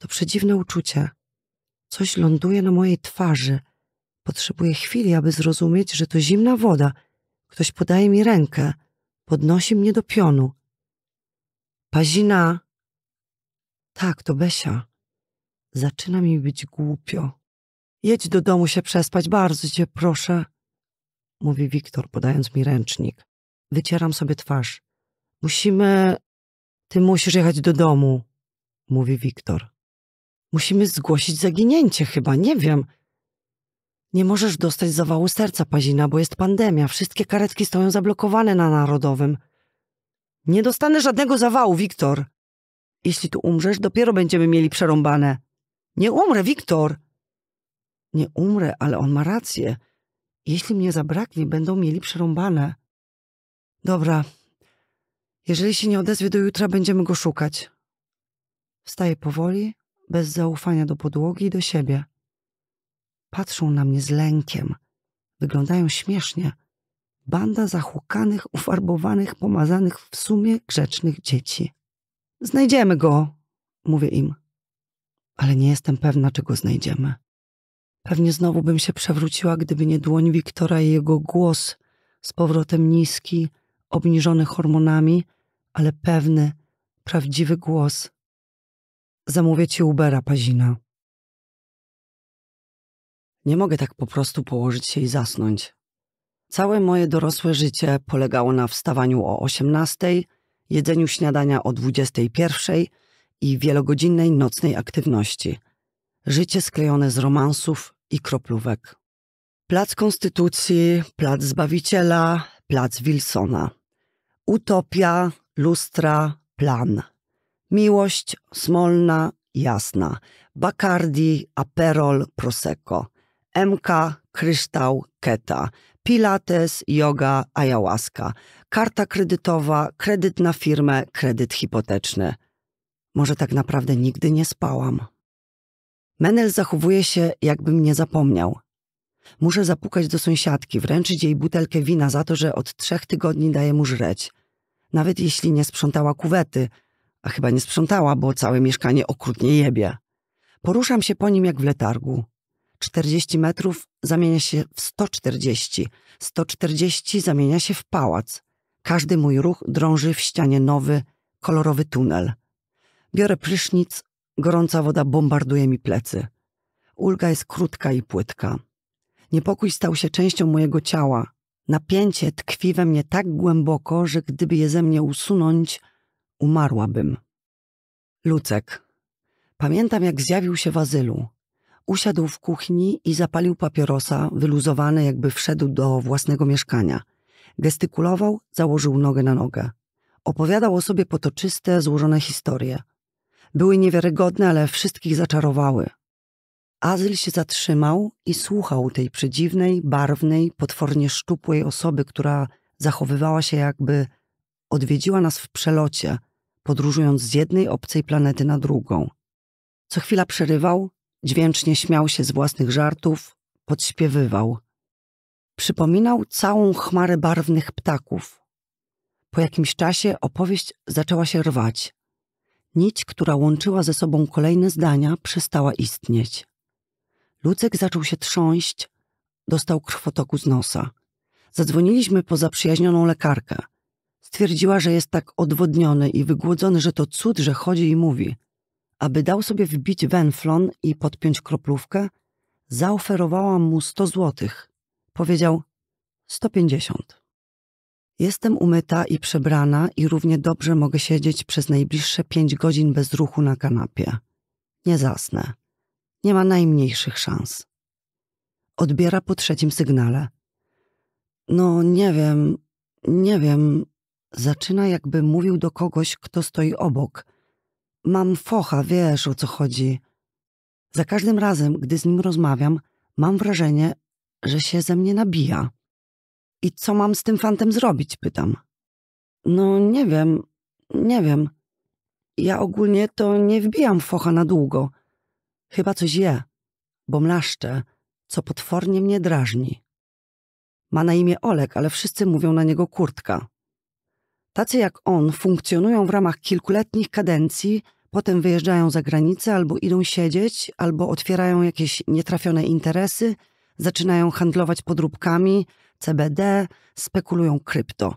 To przedziwne uczucie. Coś ląduje na mojej twarzy. Potrzebuję chwili, aby zrozumieć, że to zimna woda. Ktoś podaje mi rękę. Podnosi mnie do pionu. Pazina! Tak, to Besia. Zaczyna mi być głupio. Jedź do domu się przespać, bardzo cię proszę, mówi Wiktor, podając mi ręcznik. Wycieram sobie twarz. Musimy... Ty musisz jechać do domu, mówi Wiktor. Musimy zgłosić zaginięcie chyba, nie wiem. Nie możesz dostać zawału serca, Pazina, bo jest pandemia. Wszystkie karetki stoją zablokowane na Narodowym. Nie dostanę żadnego zawału, Wiktor. Jeśli tu umrzesz, dopiero będziemy mieli przerąbane. Nie umrę, Wiktor! Nie umrę, ale on ma rację. Jeśli mnie zabraknie, będą mieli przerąbane. Dobra. Jeżeli się nie odezwie do jutra, będziemy go szukać. Wstaję powoli, bez zaufania do podłogi i do siebie. Patrzą na mnie z lękiem. Wyglądają śmiesznie. Banda zachukanych, ufarbowanych, pomazanych w sumie grzecznych dzieci. Znajdziemy go, mówię im. Ale nie jestem pewna, czy go znajdziemy. Pewnie znowu bym się przewróciła, gdyby nie dłoń Wiktora i jego głos, z powrotem niski, obniżony hormonami, ale pewny, prawdziwy głos. Zamówię ci Ubera, Pazina. Nie mogę tak po prostu położyć się i zasnąć. Całe moje dorosłe życie polegało na wstawaniu o 18, jedzeniu śniadania o 21 i wielogodzinnej nocnej aktywności. Życie sklejone z romansów i kroplówek. Plac Konstytucji, Plac Zbawiciela, Plac Wilsona. Utopia, lustra, plan. Miłość smolna, jasna. Bacardi, Aperol, Prosecco. MK, kryształ, keta. Pilates, yoga, ayahuasca. Karta kredytowa, kredyt na firmę, kredyt hipoteczny. Może tak naprawdę nigdy nie spałam. Menel zachowuje się, jakby mnie zapomniał. Muszę zapukać do sąsiadki, wręczyć jej butelkę wina za to, że od trzech tygodni daje mu żreć. Nawet jeśli nie sprzątała kuwety, a chyba nie sprzątała, bo całe mieszkanie okrutnie jebie. Poruszam się po nim jak w letargu. 40 metrów zamienia się w 140, 140 zamienia się w pałac. Każdy mój ruch drąży w ścianie nowy, kolorowy tunel. Biorę prysznic, gorąca woda bombarduje mi plecy. Ulga jest krótka i płytka. Niepokój stał się częścią mojego ciała. Napięcie tkwi we mnie tak głęboko, że gdyby je ze mnie usunąć, umarłabym. Lucek. Pamiętam, jak zjawił się w azylu. Usiadł w kuchni i zapalił papierosa, wyluzowany, jakby wszedł do własnego mieszkania. Gestykulował, założył nogę na nogę. Opowiadał o sobie potoczyste, złożone historie. Były niewiarygodne, ale wszystkich zaczarowały. Azyl się zatrzymał i słuchał tej przedziwnej, barwnej, potwornie szczupłej osoby, która zachowywała się jakby odwiedziła nas w przelocie, podróżując z jednej obcej planety na drugą. Co chwila przerywał, dźwięcznie śmiał się z własnych żartów, podśpiewywał. Przypominał całą chmarę barwnych ptaków. Po jakimś czasie opowieść zaczęła się rwać. Nić, która łączyła ze sobą kolejne zdania, przestała istnieć. Lucek zaczął się trząść, dostał krwotoku z nosa. Zadzwoniliśmy po zaprzyjaźnioną lekarkę. Stwierdziła, że jest tak odwodniony i wygłodzony, że to cud, że chodzi i mówi. Aby dał sobie wbić wenflon i podpiąć kroplówkę, zaoferowałam mu 100 złotych. Powiedział 150. Jestem umyta i przebrana i równie dobrze mogę siedzieć przez najbliższe pięć godzin bez ruchu na kanapie. Nie zasnę. Nie ma najmniejszych szans. Odbiera po trzecim sygnale. No, nie wiem, nie wiem. Zaczyna jakby mówił do kogoś, kto stoi obok. Mam focha, wiesz o co chodzi. Za każdym razem, gdy z nim rozmawiam, mam wrażenie, że się ze mnie nabija. I co mam z tym fantem zrobić? Pytam. No, nie wiem, nie wiem. Ja ogólnie to nie wbijam focha na długo. Chyba coś je, bo mlaszcze, co potwornie mnie drażni. Ma na imię Olek, ale wszyscy mówią na niego kurtka. Tacy jak on funkcjonują w ramach kilkuletnich kadencji, potem wyjeżdżają za granicę albo idą siedzieć, albo otwierają jakieś nietrafione interesy, zaczynają handlować podróbkami, CBD, spekulują krypto.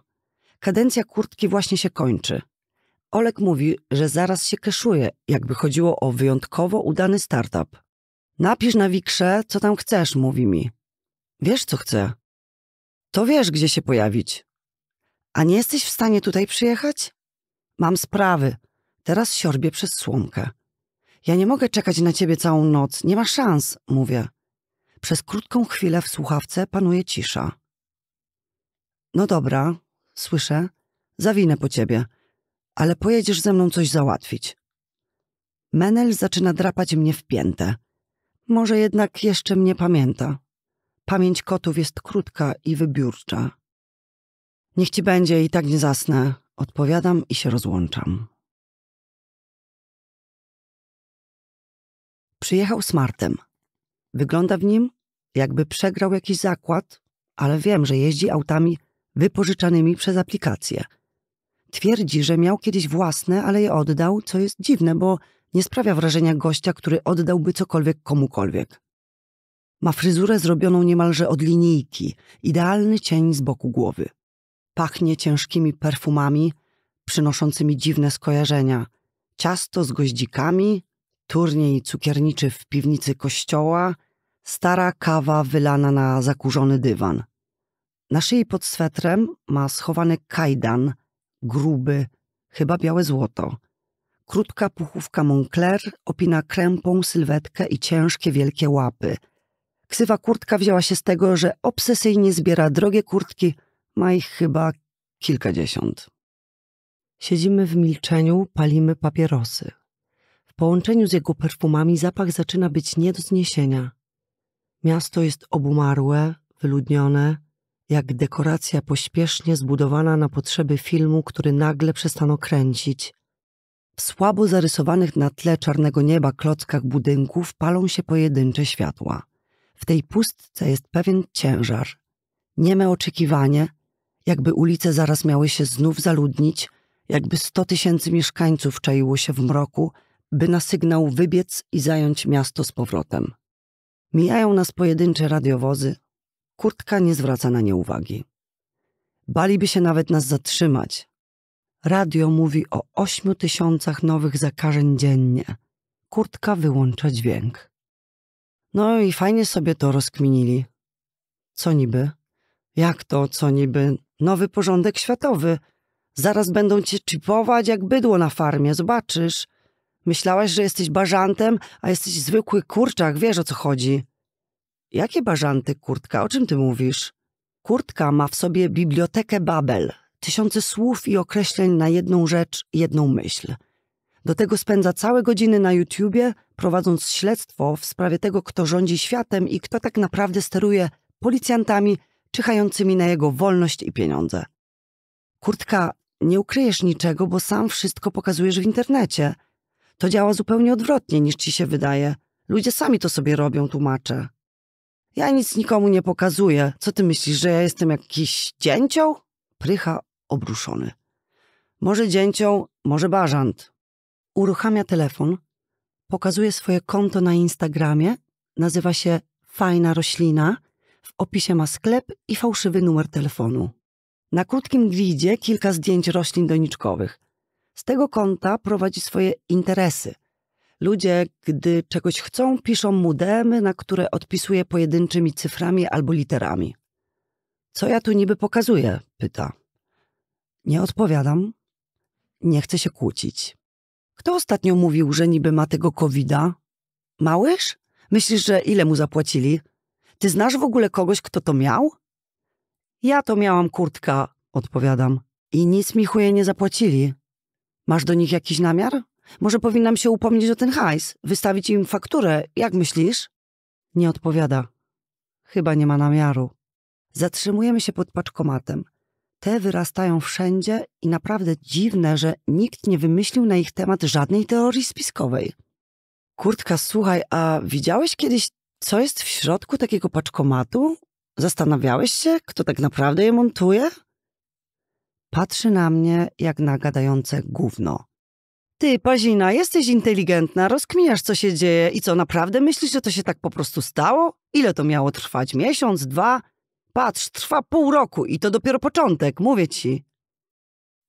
Kadencja kurtki właśnie się kończy. Olek mówi, że zaraz się keszuje, jakby chodziło o wyjątkowo udany startup. Napisz na Wikrze, co tam chcesz, mówi mi. Wiesz, co chcę. To wiesz, gdzie się pojawić. A nie jesteś w stanie tutaj przyjechać? Mam sprawy. Teraz siorbię przez słomkę. Ja nie mogę czekać na ciebie całą noc, nie ma szans, mówię. Przez krótką chwilę w słuchawce panuje cisza. No dobra, słyszę, zawinę po ciebie ale pojedziesz ze mną coś załatwić. Menel zaczyna drapać mnie w piętę. Może jednak jeszcze mnie pamięta. Pamięć kotów jest krótka i wybiórcza. Niech ci będzie i tak nie zasnę, odpowiadam i się rozłączam. Przyjechał smartem. Wygląda w nim, jakby przegrał jakiś zakład, ale wiem, że jeździ autami wypożyczanymi przez aplikację – Twierdzi, że miał kiedyś własne, ale je oddał, co jest dziwne, bo nie sprawia wrażenia gościa, który oddałby cokolwiek komukolwiek. Ma fryzurę zrobioną niemalże od linijki, idealny cień z boku głowy. Pachnie ciężkimi perfumami, przynoszącymi dziwne skojarzenia. Ciasto z goździkami, turniej cukierniczy w piwnicy kościoła, stara kawa wylana na zakurzony dywan. Na szyi pod swetrem ma schowany kajdan, gruby, chyba białe złoto. Krótka puchówka Moncler opina krępą sylwetkę i ciężkie wielkie łapy. Ksywa kurtka wzięła się z tego, że obsesyjnie zbiera drogie kurtki, ma ich chyba kilkadziesiąt. Siedzimy w milczeniu, palimy papierosy. W połączeniu z jego perfumami zapach zaczyna być nie do zniesienia. Miasto jest obumarłe, wyludnione, jak dekoracja pośpiesznie zbudowana na potrzeby filmu, który nagle przestano kręcić. W słabo zarysowanych na tle czarnego nieba klockach budynków palą się pojedyncze światła. W tej pustce jest pewien ciężar. Nieme oczekiwanie, jakby ulice zaraz miały się znów zaludnić, jakby sto tysięcy mieszkańców czaiło się w mroku, by na sygnał wybiec i zająć miasto z powrotem. Mijają nas pojedyncze radiowozy, kurtka nie zwraca na nie uwagi. Baliby się nawet nas zatrzymać. Radio mówi o ośmiu tysiącach nowych zakażeń dziennie. Kurtka wyłącza dźwięk. No i fajnie sobie to rozkminili. Co niby? Jak to, co niby? Nowy porządek światowy. Zaraz będą cię chipować jak bydło na farmie, zobaczysz. Myślałaś, że jesteś barzantem, a jesteś zwykły kurczak, wiesz o co chodzi. Jakie bażanty, kurtka? O czym ty mówisz? Kurtka ma w sobie bibliotekę Babel. Tysiące słów i określeń na jedną rzecz, jedną myśl. Do tego spędza całe godziny na YouTubie, prowadząc śledztwo w sprawie tego, kto rządzi światem i kto tak naprawdę steruje policjantami czyhającymi na jego wolność i pieniądze. Kurtka, nie ukryjesz niczego, bo sam wszystko pokazujesz w internecie. To działa zupełnie odwrotnie niż ci się wydaje. Ludzie sami to sobie robią, tłumaczę. Ja nic nikomu nie pokazuję. Co ty myślisz, że ja jestem jakiś dzięcioł? Prycha obruszony. Może dzięcioł, może bażant. Uruchamia telefon, pokazuje swoje konto na Instagramie, nazywa się Fajna Roślina, w opisie ma sklep i fałszywy numer telefonu. Na krótkim gridzie kilka zdjęć roślin doniczkowych. Z tego konta prowadzi swoje interesy. Ludzie, gdy czegoś chcą, piszą mu demy, na które odpisuje pojedynczymi cyframi albo literami. Co ja tu niby pokazuję? pyta. Nie odpowiadam. Nie chcę się kłócić. Kto ostatnio mówił, że niby ma tego covida? Małyż? Myślisz, że ile mu zapłacili? Ty znasz w ogóle kogoś, kto to miał? Ja to miałam kurtka, odpowiadam. I nic mi chuje nie zapłacili. Masz do nich jakiś namiar? Może powinnam się upomnieć o ten hajs, wystawić im fakturę, jak myślisz? Nie odpowiada. Chyba nie ma namiaru. Zatrzymujemy się pod paczkomatem. Te wyrastają wszędzie i naprawdę dziwne, że nikt nie wymyślił na ich temat żadnej teorii spiskowej. Kurtka, słuchaj, a widziałeś kiedyś, co jest w środku takiego paczkomatu? Zastanawiałeś się, kto tak naprawdę je montuje? Patrzy na mnie jak na gadające gówno. Ty, Pazina, jesteś inteligentna, rozkminiasz, co się dzieje i co, naprawdę myślisz, że to się tak po prostu stało? Ile to miało trwać? Miesiąc, dwa? Patrz, trwa pół roku i to dopiero początek, mówię ci.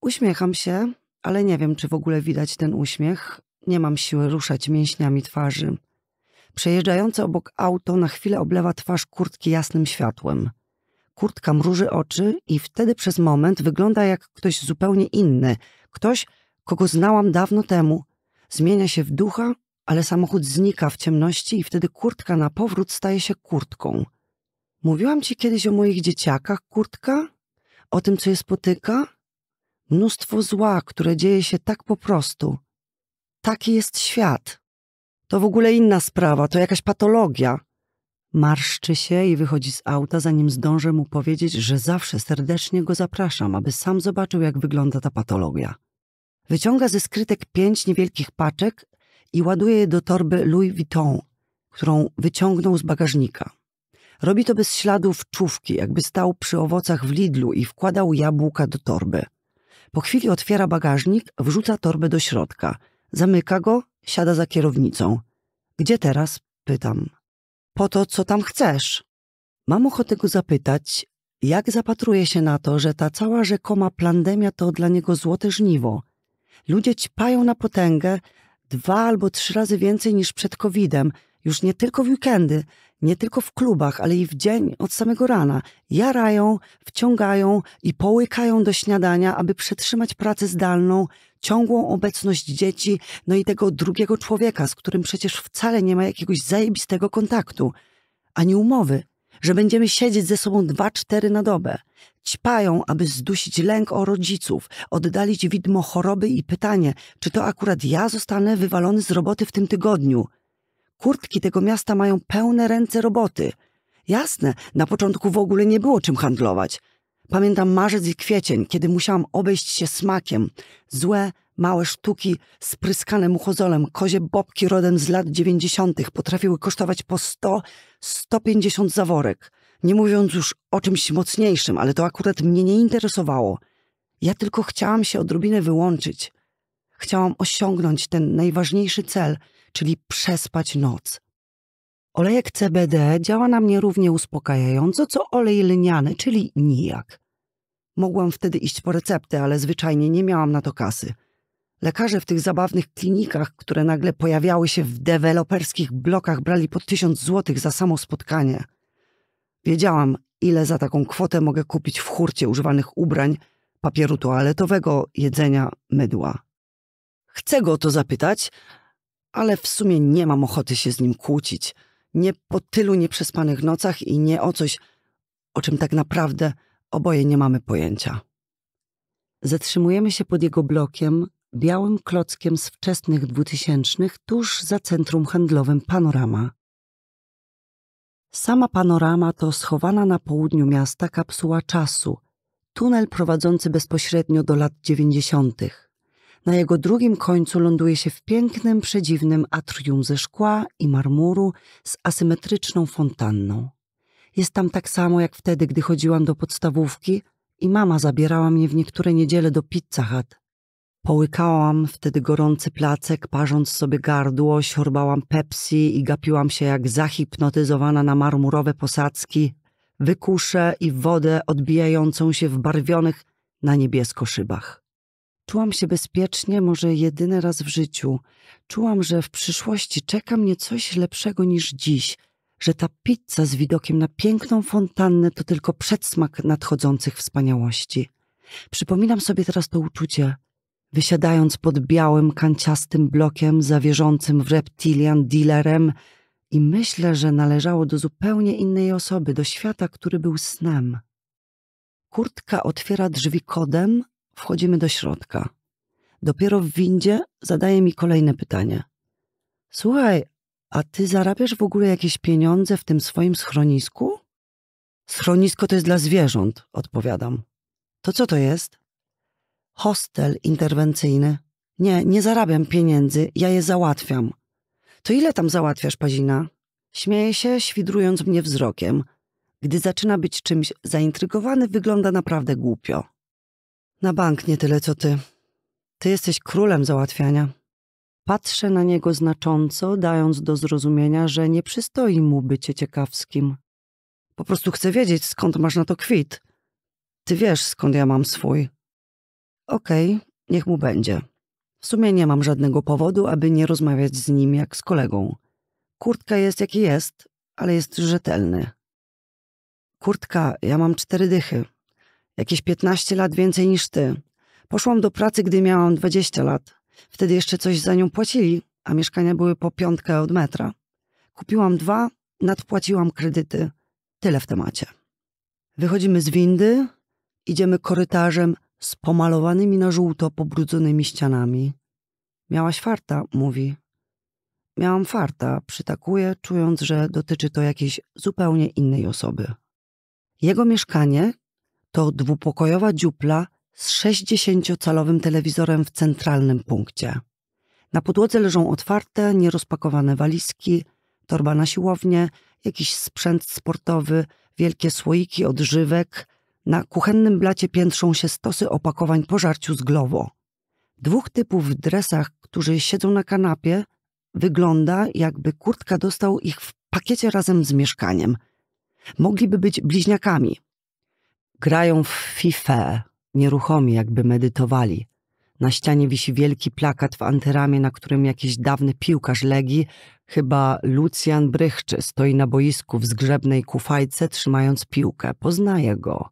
Uśmiecham się, ale nie wiem, czy w ogóle widać ten uśmiech. Nie mam siły ruszać mięśniami twarzy. Przejeżdżające obok auto na chwilę oblewa twarz kurtki jasnym światłem. Kurtka mruży oczy i wtedy przez moment wygląda jak ktoś zupełnie inny. Ktoś, kogo znałam dawno temu. Zmienia się w ducha, ale samochód znika w ciemności i wtedy kurtka na powrót staje się kurtką. Mówiłam ci kiedyś o moich dzieciakach, kurtka? O tym, co je spotyka? Mnóstwo zła, które dzieje się tak po prostu. Taki jest świat. To w ogóle inna sprawa, to jakaś patologia. Marszczy się i wychodzi z auta, zanim zdążę mu powiedzieć, że zawsze serdecznie go zapraszam, aby sam zobaczył, jak wygląda ta patologia. Wyciąga ze skrytek pięć niewielkich paczek i ładuje je do torby Louis Vuitton, którą wyciągnął z bagażnika. Robi to bez śladów czówki, jakby stał przy owocach w Lidlu i wkładał jabłka do torby. Po chwili otwiera bagażnik, wrzuca torbę do środka, zamyka go, siada za kierownicą. Gdzie teraz? Pytam. Po to, co tam chcesz. Mam ochotę go zapytać, jak zapatruje się na to, że ta cała rzekoma plandemia to dla niego złote żniwo, Ludzie ćpają na potęgę dwa albo trzy razy więcej niż przed COVID-em. Już nie tylko w weekendy, nie tylko w klubach, ale i w dzień od samego rana. Jarają, wciągają i połykają do śniadania, aby przetrzymać pracę zdalną, ciągłą obecność dzieci, no i tego drugiego człowieka, z którym przecież wcale nie ma jakiegoś zajebistego kontaktu, ani umowy, że będziemy siedzieć ze sobą dwa, cztery na dobę ćpają, aby zdusić lęk o rodziców, oddalić widmo choroby i pytanie, czy to akurat ja zostanę wywalony z roboty w tym tygodniu. Kurtki tego miasta mają pełne ręce roboty. Jasne, na początku w ogóle nie było czym handlować. Pamiętam marzec i kwiecień, kiedy musiałam obejść się smakiem. Złe, małe sztuki spryskane muchozolem, kozie bobki rodem z lat dziewięćdziesiątych potrafiły kosztować po sto, sto pięćdziesiąt zaworek. Nie mówiąc już o czymś mocniejszym, ale to akurat mnie nie interesowało. Ja tylko chciałam się odrobinę wyłączyć. Chciałam osiągnąć ten najważniejszy cel, czyli przespać noc. Olejek CBD działa na mnie równie uspokajająco, co olej lniany, czyli nijak. Mogłam wtedy iść po receptę, ale zwyczajnie nie miałam na to kasy. Lekarze w tych zabawnych klinikach, które nagle pojawiały się w deweloperskich blokach, brali po tysiąc złotych za samo spotkanie – Wiedziałam, ile za taką kwotę mogę kupić w hurcie używanych ubrań, papieru toaletowego, jedzenia, mydła. Chcę go o to zapytać, ale w sumie nie mam ochoty się z nim kłócić. Nie po tylu nieprzespanych nocach i nie o coś, o czym tak naprawdę oboje nie mamy pojęcia. Zatrzymujemy się pod jego blokiem, białym klockiem z wczesnych dwutysięcznych, tuż za centrum handlowym Panorama. Sama panorama to schowana na południu miasta kapsuła czasu, tunel prowadzący bezpośrednio do lat dziewięćdziesiątych. Na jego drugim końcu ląduje się w pięknym, przedziwnym atrium ze szkła i marmuru z asymetryczną fontanną. Jest tam tak samo jak wtedy, gdy chodziłam do podstawówki i mama zabierała mnie w niektóre niedziele do Pizza Hut. Połykałam wtedy gorący placek, parząc sobie gardło, siorbałam Pepsi i gapiłam się jak zahipnotyzowana na marmurowe posadzki, wykusze i wodę odbijającą się w barwionych na niebiesko szybach. Czułam się bezpiecznie, może jedyny raz w życiu. Czułam, że w przyszłości czeka mnie coś lepszego niż dziś, że ta pizza z widokiem na piękną fontannę to tylko przedsmak nadchodzących wspaniałości. Przypominam sobie teraz to uczucie – wysiadając pod białym, kanciastym blokiem zawierzącym w reptilian dealerem i myślę, że należało do zupełnie innej osoby, do świata, który był snem. Kurtka otwiera drzwi kodem, wchodzimy do środka. Dopiero w windzie zadaje mi kolejne pytanie. Słuchaj, a ty zarabiasz w ogóle jakieś pieniądze w tym swoim schronisku? Schronisko to jest dla zwierząt, odpowiadam. To co to jest? hostel interwencyjny. Nie, nie zarabiam pieniędzy, ja je załatwiam. To ile tam załatwiasz, Pazina? Śmieje się, świdrując mnie wzrokiem. Gdy zaczyna być czymś zaintrygowany, wygląda naprawdę głupio. Na bank nie tyle co ty. Ty jesteś królem załatwiania. Patrzę na niego znacząco, dając do zrozumienia, że nie przystoi mu bycie ciekawskim. Po prostu chcę wiedzieć, skąd masz na to kwit. Ty wiesz, skąd ja mam swój. Okej, okay, niech mu będzie. W sumie nie mam żadnego powodu, aby nie rozmawiać z nim jak z kolegą. Kurtka jest jaki jest, ale jest rzetelny. Kurtka, ja mam cztery dychy. Jakieś piętnaście lat więcej niż ty. Poszłam do pracy, gdy miałam dwadzieścia lat. Wtedy jeszcze coś za nią płacili, a mieszkania były po piątkę od metra. Kupiłam dwa, nadpłaciłam kredyty. Tyle w temacie. Wychodzimy z windy, idziemy korytarzem z pomalowanymi na żółto pobrudzonymi ścianami. Miałaś farta, mówi. Miałam farta, przytakuje, czując, że dotyczy to jakiejś zupełnie innej osoby. Jego mieszkanie to dwupokojowa dziupla z 60-calowym telewizorem w centralnym punkcie. Na podłodze leżą otwarte, nierozpakowane walizki, torba na siłownię, jakiś sprzęt sportowy, wielkie słoiki odżywek, na kuchennym blacie piętrzą się stosy opakowań po żarciu z glowo. Dwóch typów w dresach, którzy siedzą na kanapie, wygląda jakby kurtka dostał ich w pakiecie razem z mieszkaniem. Mogliby być bliźniakami. Grają w fifę, e, nieruchomi jakby medytowali. Na ścianie wisi wielki plakat w antyramie, na którym jakiś dawny piłkarz Legii, chyba Lucjan Brychczy, stoi na boisku w zgrzebnej kufajce, trzymając piłkę. Poznaje go.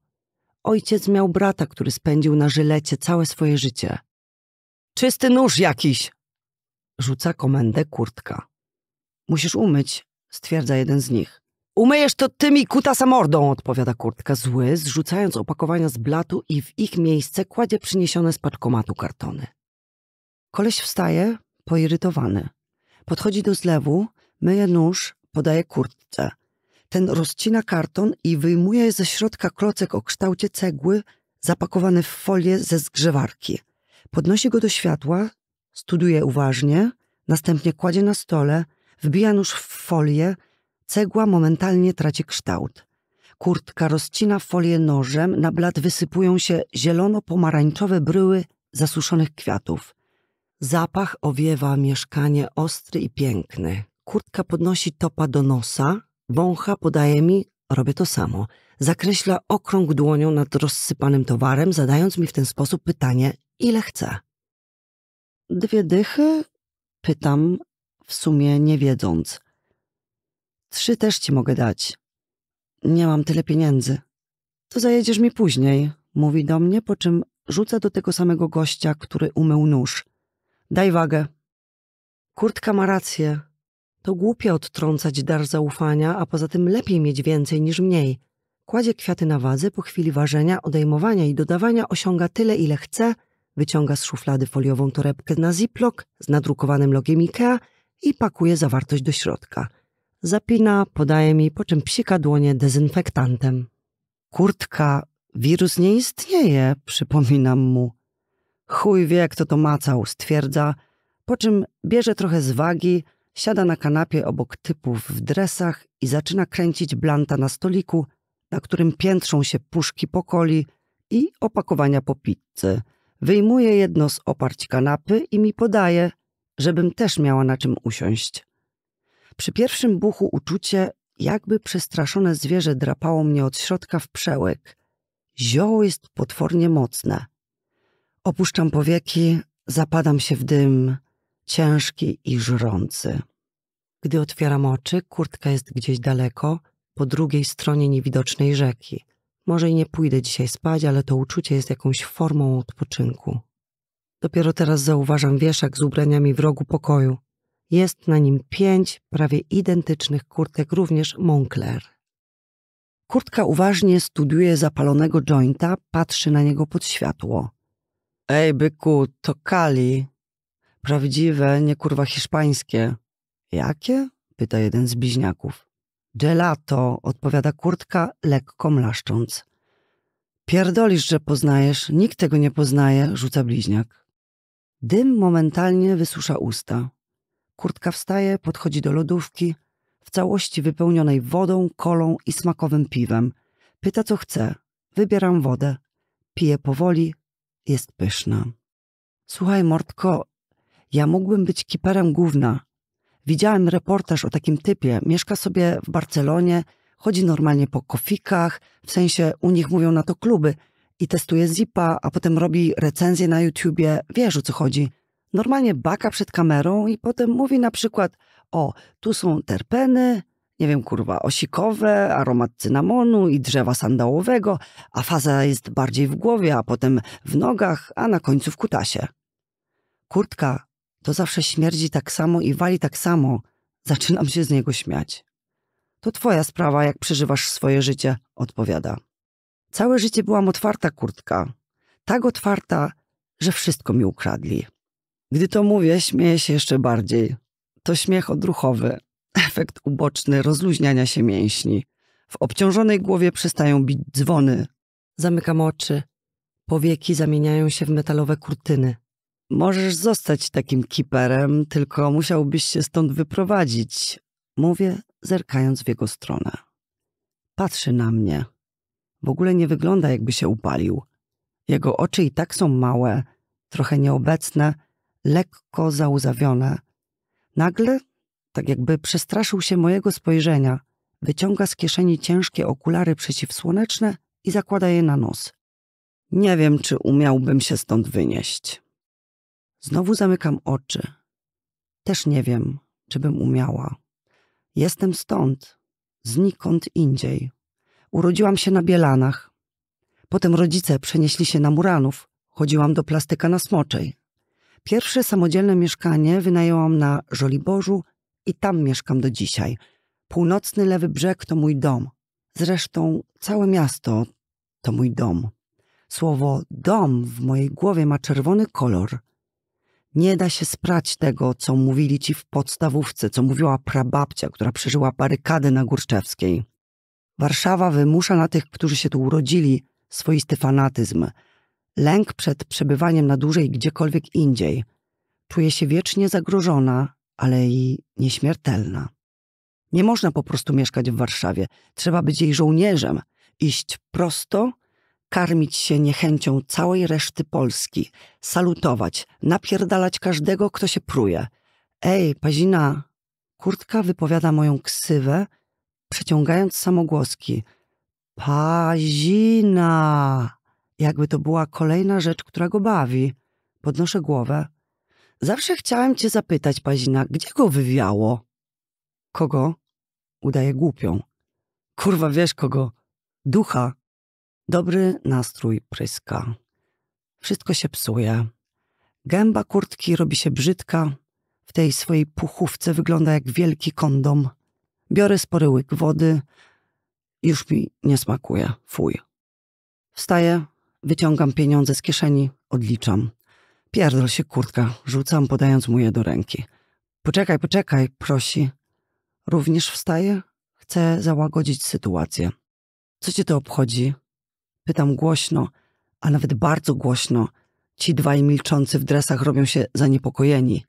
Ojciec miał brata, który spędził na żylecie całe swoje życie. Czysty nóż jakiś! Rzuca komendę kurtka. Musisz umyć, stwierdza jeden z nich. Umyjesz to tymi kutasa mordą, odpowiada kurtka zły, zrzucając opakowania z blatu i w ich miejsce kładzie przyniesione z paczkomatu kartony. Koleś wstaje, poirytowany. Podchodzi do zlewu, myje nóż, podaje kurtce. Ten rozcina karton i wyjmuje ze środka klocek o kształcie cegły, zapakowany w folię ze zgrzewarki. Podnosi go do światła, studuje uważnie, następnie kładzie na stole, wbija nóż w folię, cegła momentalnie traci kształt. Kurtka rozcina folię nożem, na blat wysypują się zielono-pomarańczowe bryły zasuszonych kwiatów. Zapach owiewa mieszkanie ostry i piękny. Kurtka podnosi topa do nosa, Bącha podaje mi, robię to samo. Zakreśla okrąg dłonią nad rozsypanym towarem, zadając mi w ten sposób pytanie, ile chce. Dwie dychy? Pytam, w sumie nie wiedząc. Trzy też ci mogę dać. Nie mam tyle pieniędzy. To zajedziesz mi później, mówi do mnie, po czym rzuca do tego samego gościa, który umył nóż. Daj wagę. Kurtka ma rację. To głupie odtrącać dar zaufania, a poza tym lepiej mieć więcej niż mniej. Kładzie kwiaty na wadze, po chwili ważenia, odejmowania i dodawania osiąga tyle, ile chce, wyciąga z szuflady foliową torebkę na ziplock z nadrukowanym logiem IKEA i pakuje zawartość do środka. Zapina, podaje mi, po czym psika dłonie dezynfektantem. Kurtka, wirus nie istnieje, przypominam mu. Chuj wie, kto to macał, stwierdza, po czym bierze trochę z wagi, Siada na kanapie obok typów w dresach i zaczyna kręcić blanta na stoliku, na którym piętrzą się puszki pokoli i opakowania po pizzy. Wyjmuje jedno z oparć kanapy i mi podaje, żebym też miała na czym usiąść. Przy pierwszym buchu uczucie, jakby przestraszone zwierzę drapało mnie od środka w przełek. Zioło jest potwornie mocne. Opuszczam powieki, zapadam się w dym ciężki i żrący. Gdy otwieram oczy, kurtka jest gdzieś daleko, po drugiej stronie niewidocznej rzeki. Może i nie pójdę dzisiaj spać, ale to uczucie jest jakąś formą odpoczynku. Dopiero teraz zauważam wieszak z ubraniami w rogu pokoju. Jest na nim pięć prawie identycznych kurtek, również Moncler. Kurtka uważnie studiuje zapalonego jointa, patrzy na niego pod światło. Ej, byku, to Kali, Prawdziwe, nie kurwa hiszpańskie. Jakie? pyta jeden z bliźniaków. Gelato, odpowiada kurtka, lekko mlaszcząc. Pierdolisz, że poznajesz, nikt tego nie poznaje, rzuca bliźniak. Dym momentalnie wysusza usta. Kurtka wstaje, podchodzi do lodówki, w całości wypełnionej wodą, kolą i smakowym piwem. Pyta, co chce. Wybieram wodę. Pije powoli, jest pyszna. Słuchaj, Mortko, ja mógłbym być kiperem główna. Widziałem reportaż o takim typie. Mieszka sobie w Barcelonie, chodzi normalnie po kofikach, w sensie u nich mówią na to kluby i testuje zipa, a potem robi recenzję na YouTubie. Wiesz o co chodzi. Normalnie baka przed kamerą i potem mówi na przykład o, tu są terpeny, nie wiem, kurwa, osikowe, aromat cynamonu i drzewa sandałowego, a faza jest bardziej w głowie, a potem w nogach, a na końcu w kutasie. Kurtka, to zawsze śmierdzi tak samo i wali tak samo. Zaczynam się z niego śmiać. To twoja sprawa, jak przeżywasz swoje życie, odpowiada. Całe życie byłam otwarta kurtka. Tak otwarta, że wszystko mi ukradli. Gdy to mówię, śmieję się jeszcze bardziej. To śmiech odruchowy, efekt uboczny rozluźniania się mięśni. W obciążonej głowie przestają bić dzwony. Zamykam oczy. Powieki zamieniają się w metalowe kurtyny. Możesz zostać takim kiperem, tylko musiałbyś się stąd wyprowadzić. Mówię, zerkając w jego stronę. Patrzy na mnie. W ogóle nie wygląda, jakby się upalił. Jego oczy i tak są małe, trochę nieobecne, lekko zauzawione. Nagle, tak jakby przestraszył się mojego spojrzenia, wyciąga z kieszeni ciężkie okulary przeciwsłoneczne i zakłada je na nos. Nie wiem, czy umiałbym się stąd wynieść. Znowu zamykam oczy. Też nie wiem, czy bym umiała. Jestem stąd, znikąd indziej. Urodziłam się na Bielanach. Potem rodzice przenieśli się na Muranów. Chodziłam do plastyka na Smoczej. Pierwsze samodzielne mieszkanie wynajęłam na Żoliborzu i tam mieszkam do dzisiaj. Północny lewy brzeg to mój dom. Zresztą całe miasto to mój dom. Słowo dom w mojej głowie ma czerwony kolor – nie da się sprać tego, co mówili ci w podstawówce, co mówiła prababcia, która przeżyła barykady na Górczewskiej. Warszawa wymusza na tych, którzy się tu urodzili, swoisty fanatyzm. Lęk przed przebywaniem na dłużej gdziekolwiek indziej. Czuje się wiecznie zagrożona, ale i nieśmiertelna. Nie można po prostu mieszkać w Warszawie. Trzeba być jej żołnierzem, iść prosto karmić się niechęcią całej reszty Polski, salutować, napierdalać każdego, kto się pruje. Ej, Pazina! Kurtka wypowiada moją ksywę, przeciągając samogłoski. Pazina! Jakby to była kolejna rzecz, która go bawi. Podnoszę głowę. Zawsze chciałem cię zapytać, Pazina, gdzie go wywiało? Kogo? Udaję głupią. Kurwa, wiesz kogo? Ducha. Dobry nastrój pryska. Wszystko się psuje. Gęba kurtki robi się brzydka. W tej swojej puchówce wygląda jak wielki kondom. Biorę spory łyk wody. Już mi nie smakuje. Fuj. Wstaję, wyciągam pieniądze z kieszeni, odliczam. Pierdol się kurtka, rzucam, podając mu je do ręki. Poczekaj, poczekaj, prosi. Również wstaje? Chcę załagodzić sytuację. Co cię to obchodzi? Pytam głośno, a nawet bardzo głośno. Ci dwaj milczący w dresach robią się zaniepokojeni.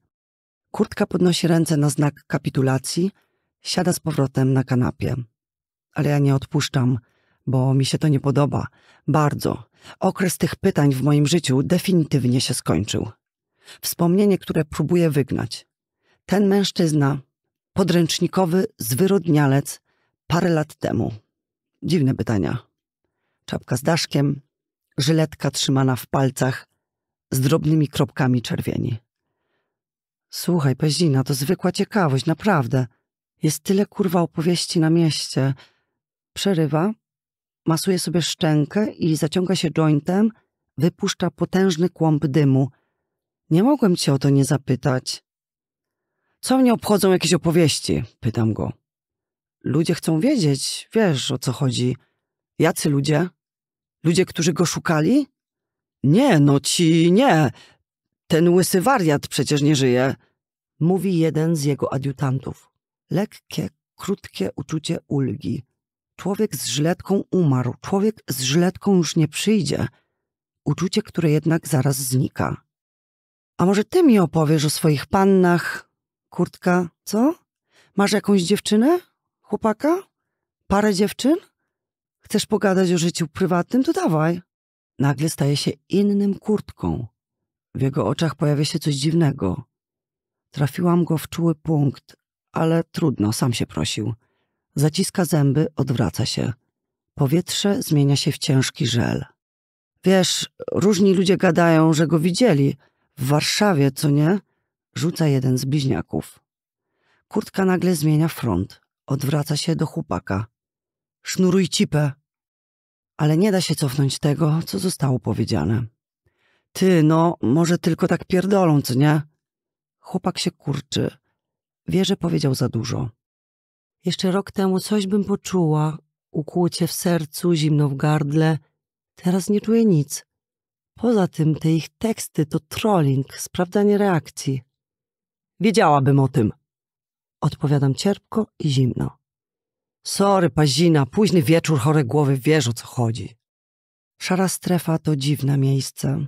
Kurtka podnosi ręce na znak kapitulacji, siada z powrotem na kanapie. Ale ja nie odpuszczam, bo mi się to nie podoba. Bardzo. Okres tych pytań w moim życiu definitywnie się skończył. Wspomnienie, które próbuję wygnać. Ten mężczyzna, podręcznikowy zwyrodnialec, parę lat temu. Dziwne pytania czapka z daszkiem, żyletka trzymana w palcach z drobnymi kropkami czerwieni. Słuchaj, Pezina, to zwykła ciekawość, naprawdę. Jest tyle kurwa opowieści na mieście. Przerywa, masuje sobie szczękę i zaciąga się jointem, wypuszcza potężny kłąb dymu. Nie mogłem cię o to nie zapytać. Co mnie obchodzą jakieś opowieści? Pytam go. Ludzie chcą wiedzieć, wiesz o co chodzi. Jacy ludzie? Ludzie, którzy go szukali? Nie, no ci nie. Ten łysy wariat przecież nie żyje. Mówi jeden z jego adiutantów. Lekkie, krótkie uczucie ulgi. Człowiek z żyletką umarł. Człowiek z żyletką już nie przyjdzie. Uczucie, które jednak zaraz znika. A może ty mi opowiesz o swoich pannach? Kurtka, co? Masz jakąś dziewczynę? Chłopaka? Parę dziewczyn? Chcesz pogadać o życiu prywatnym, to dawaj. Nagle staje się innym kurtką. W jego oczach pojawia się coś dziwnego. Trafiłam go w czuły punkt, ale trudno, sam się prosił. Zaciska zęby, odwraca się. Powietrze zmienia się w ciężki żel. Wiesz, różni ludzie gadają, że go widzieli. W Warszawie, co nie? Rzuca jeden z bliźniaków. Kurtka nagle zmienia front. Odwraca się do chłopaka. Sznuruj cipę. Ale nie da się cofnąć tego, co zostało powiedziane. Ty, no, może tylko tak pierdolą, co nie? Chłopak się kurczy. Wie, że powiedział za dużo. Jeszcze rok temu coś bym poczuła. Ukłucie w sercu, zimno w gardle. Teraz nie czuję nic. Poza tym te ich teksty to trolling, sprawdzanie reakcji. Wiedziałabym o tym. Odpowiadam cierpko i zimno. Sorry, pazina, późny wieczór, chore głowy, wiesz o co chodzi. Szara strefa to dziwne miejsce.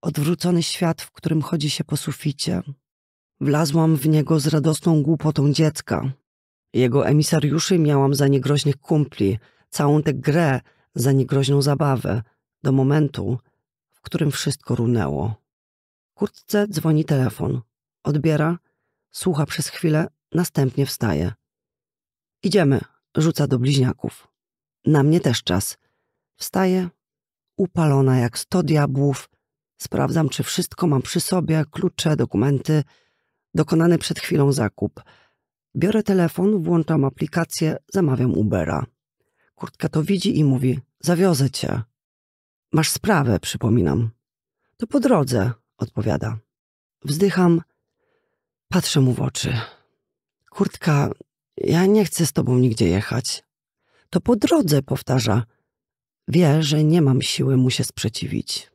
Odwrócony świat, w którym chodzi się po suficie. Wlazłam w niego z radosną głupotą dziecka. Jego emisariuszy miałam za niegroźnych kumpli, całą tę grę za niegroźną zabawę, do momentu, w którym wszystko runęło. Kurtce dzwoni telefon. Odbiera, słucha przez chwilę, następnie wstaje. Idziemy, rzuca do bliźniaków. Na mnie też czas. Wstaję, upalona jak sto diabłów. Sprawdzam, czy wszystko mam przy sobie, klucze, dokumenty. Dokonany przed chwilą zakup. Biorę telefon, włączam aplikację, zamawiam Ubera. Kurtka to widzi i mówi, zawiozę cię. Masz sprawę, przypominam. To po drodze, odpowiada. Wzdycham, patrzę mu w oczy. Kurtka ja nie chcę z tobą nigdzie jechać. To po drodze, powtarza. Wie, że nie mam siły mu się sprzeciwić.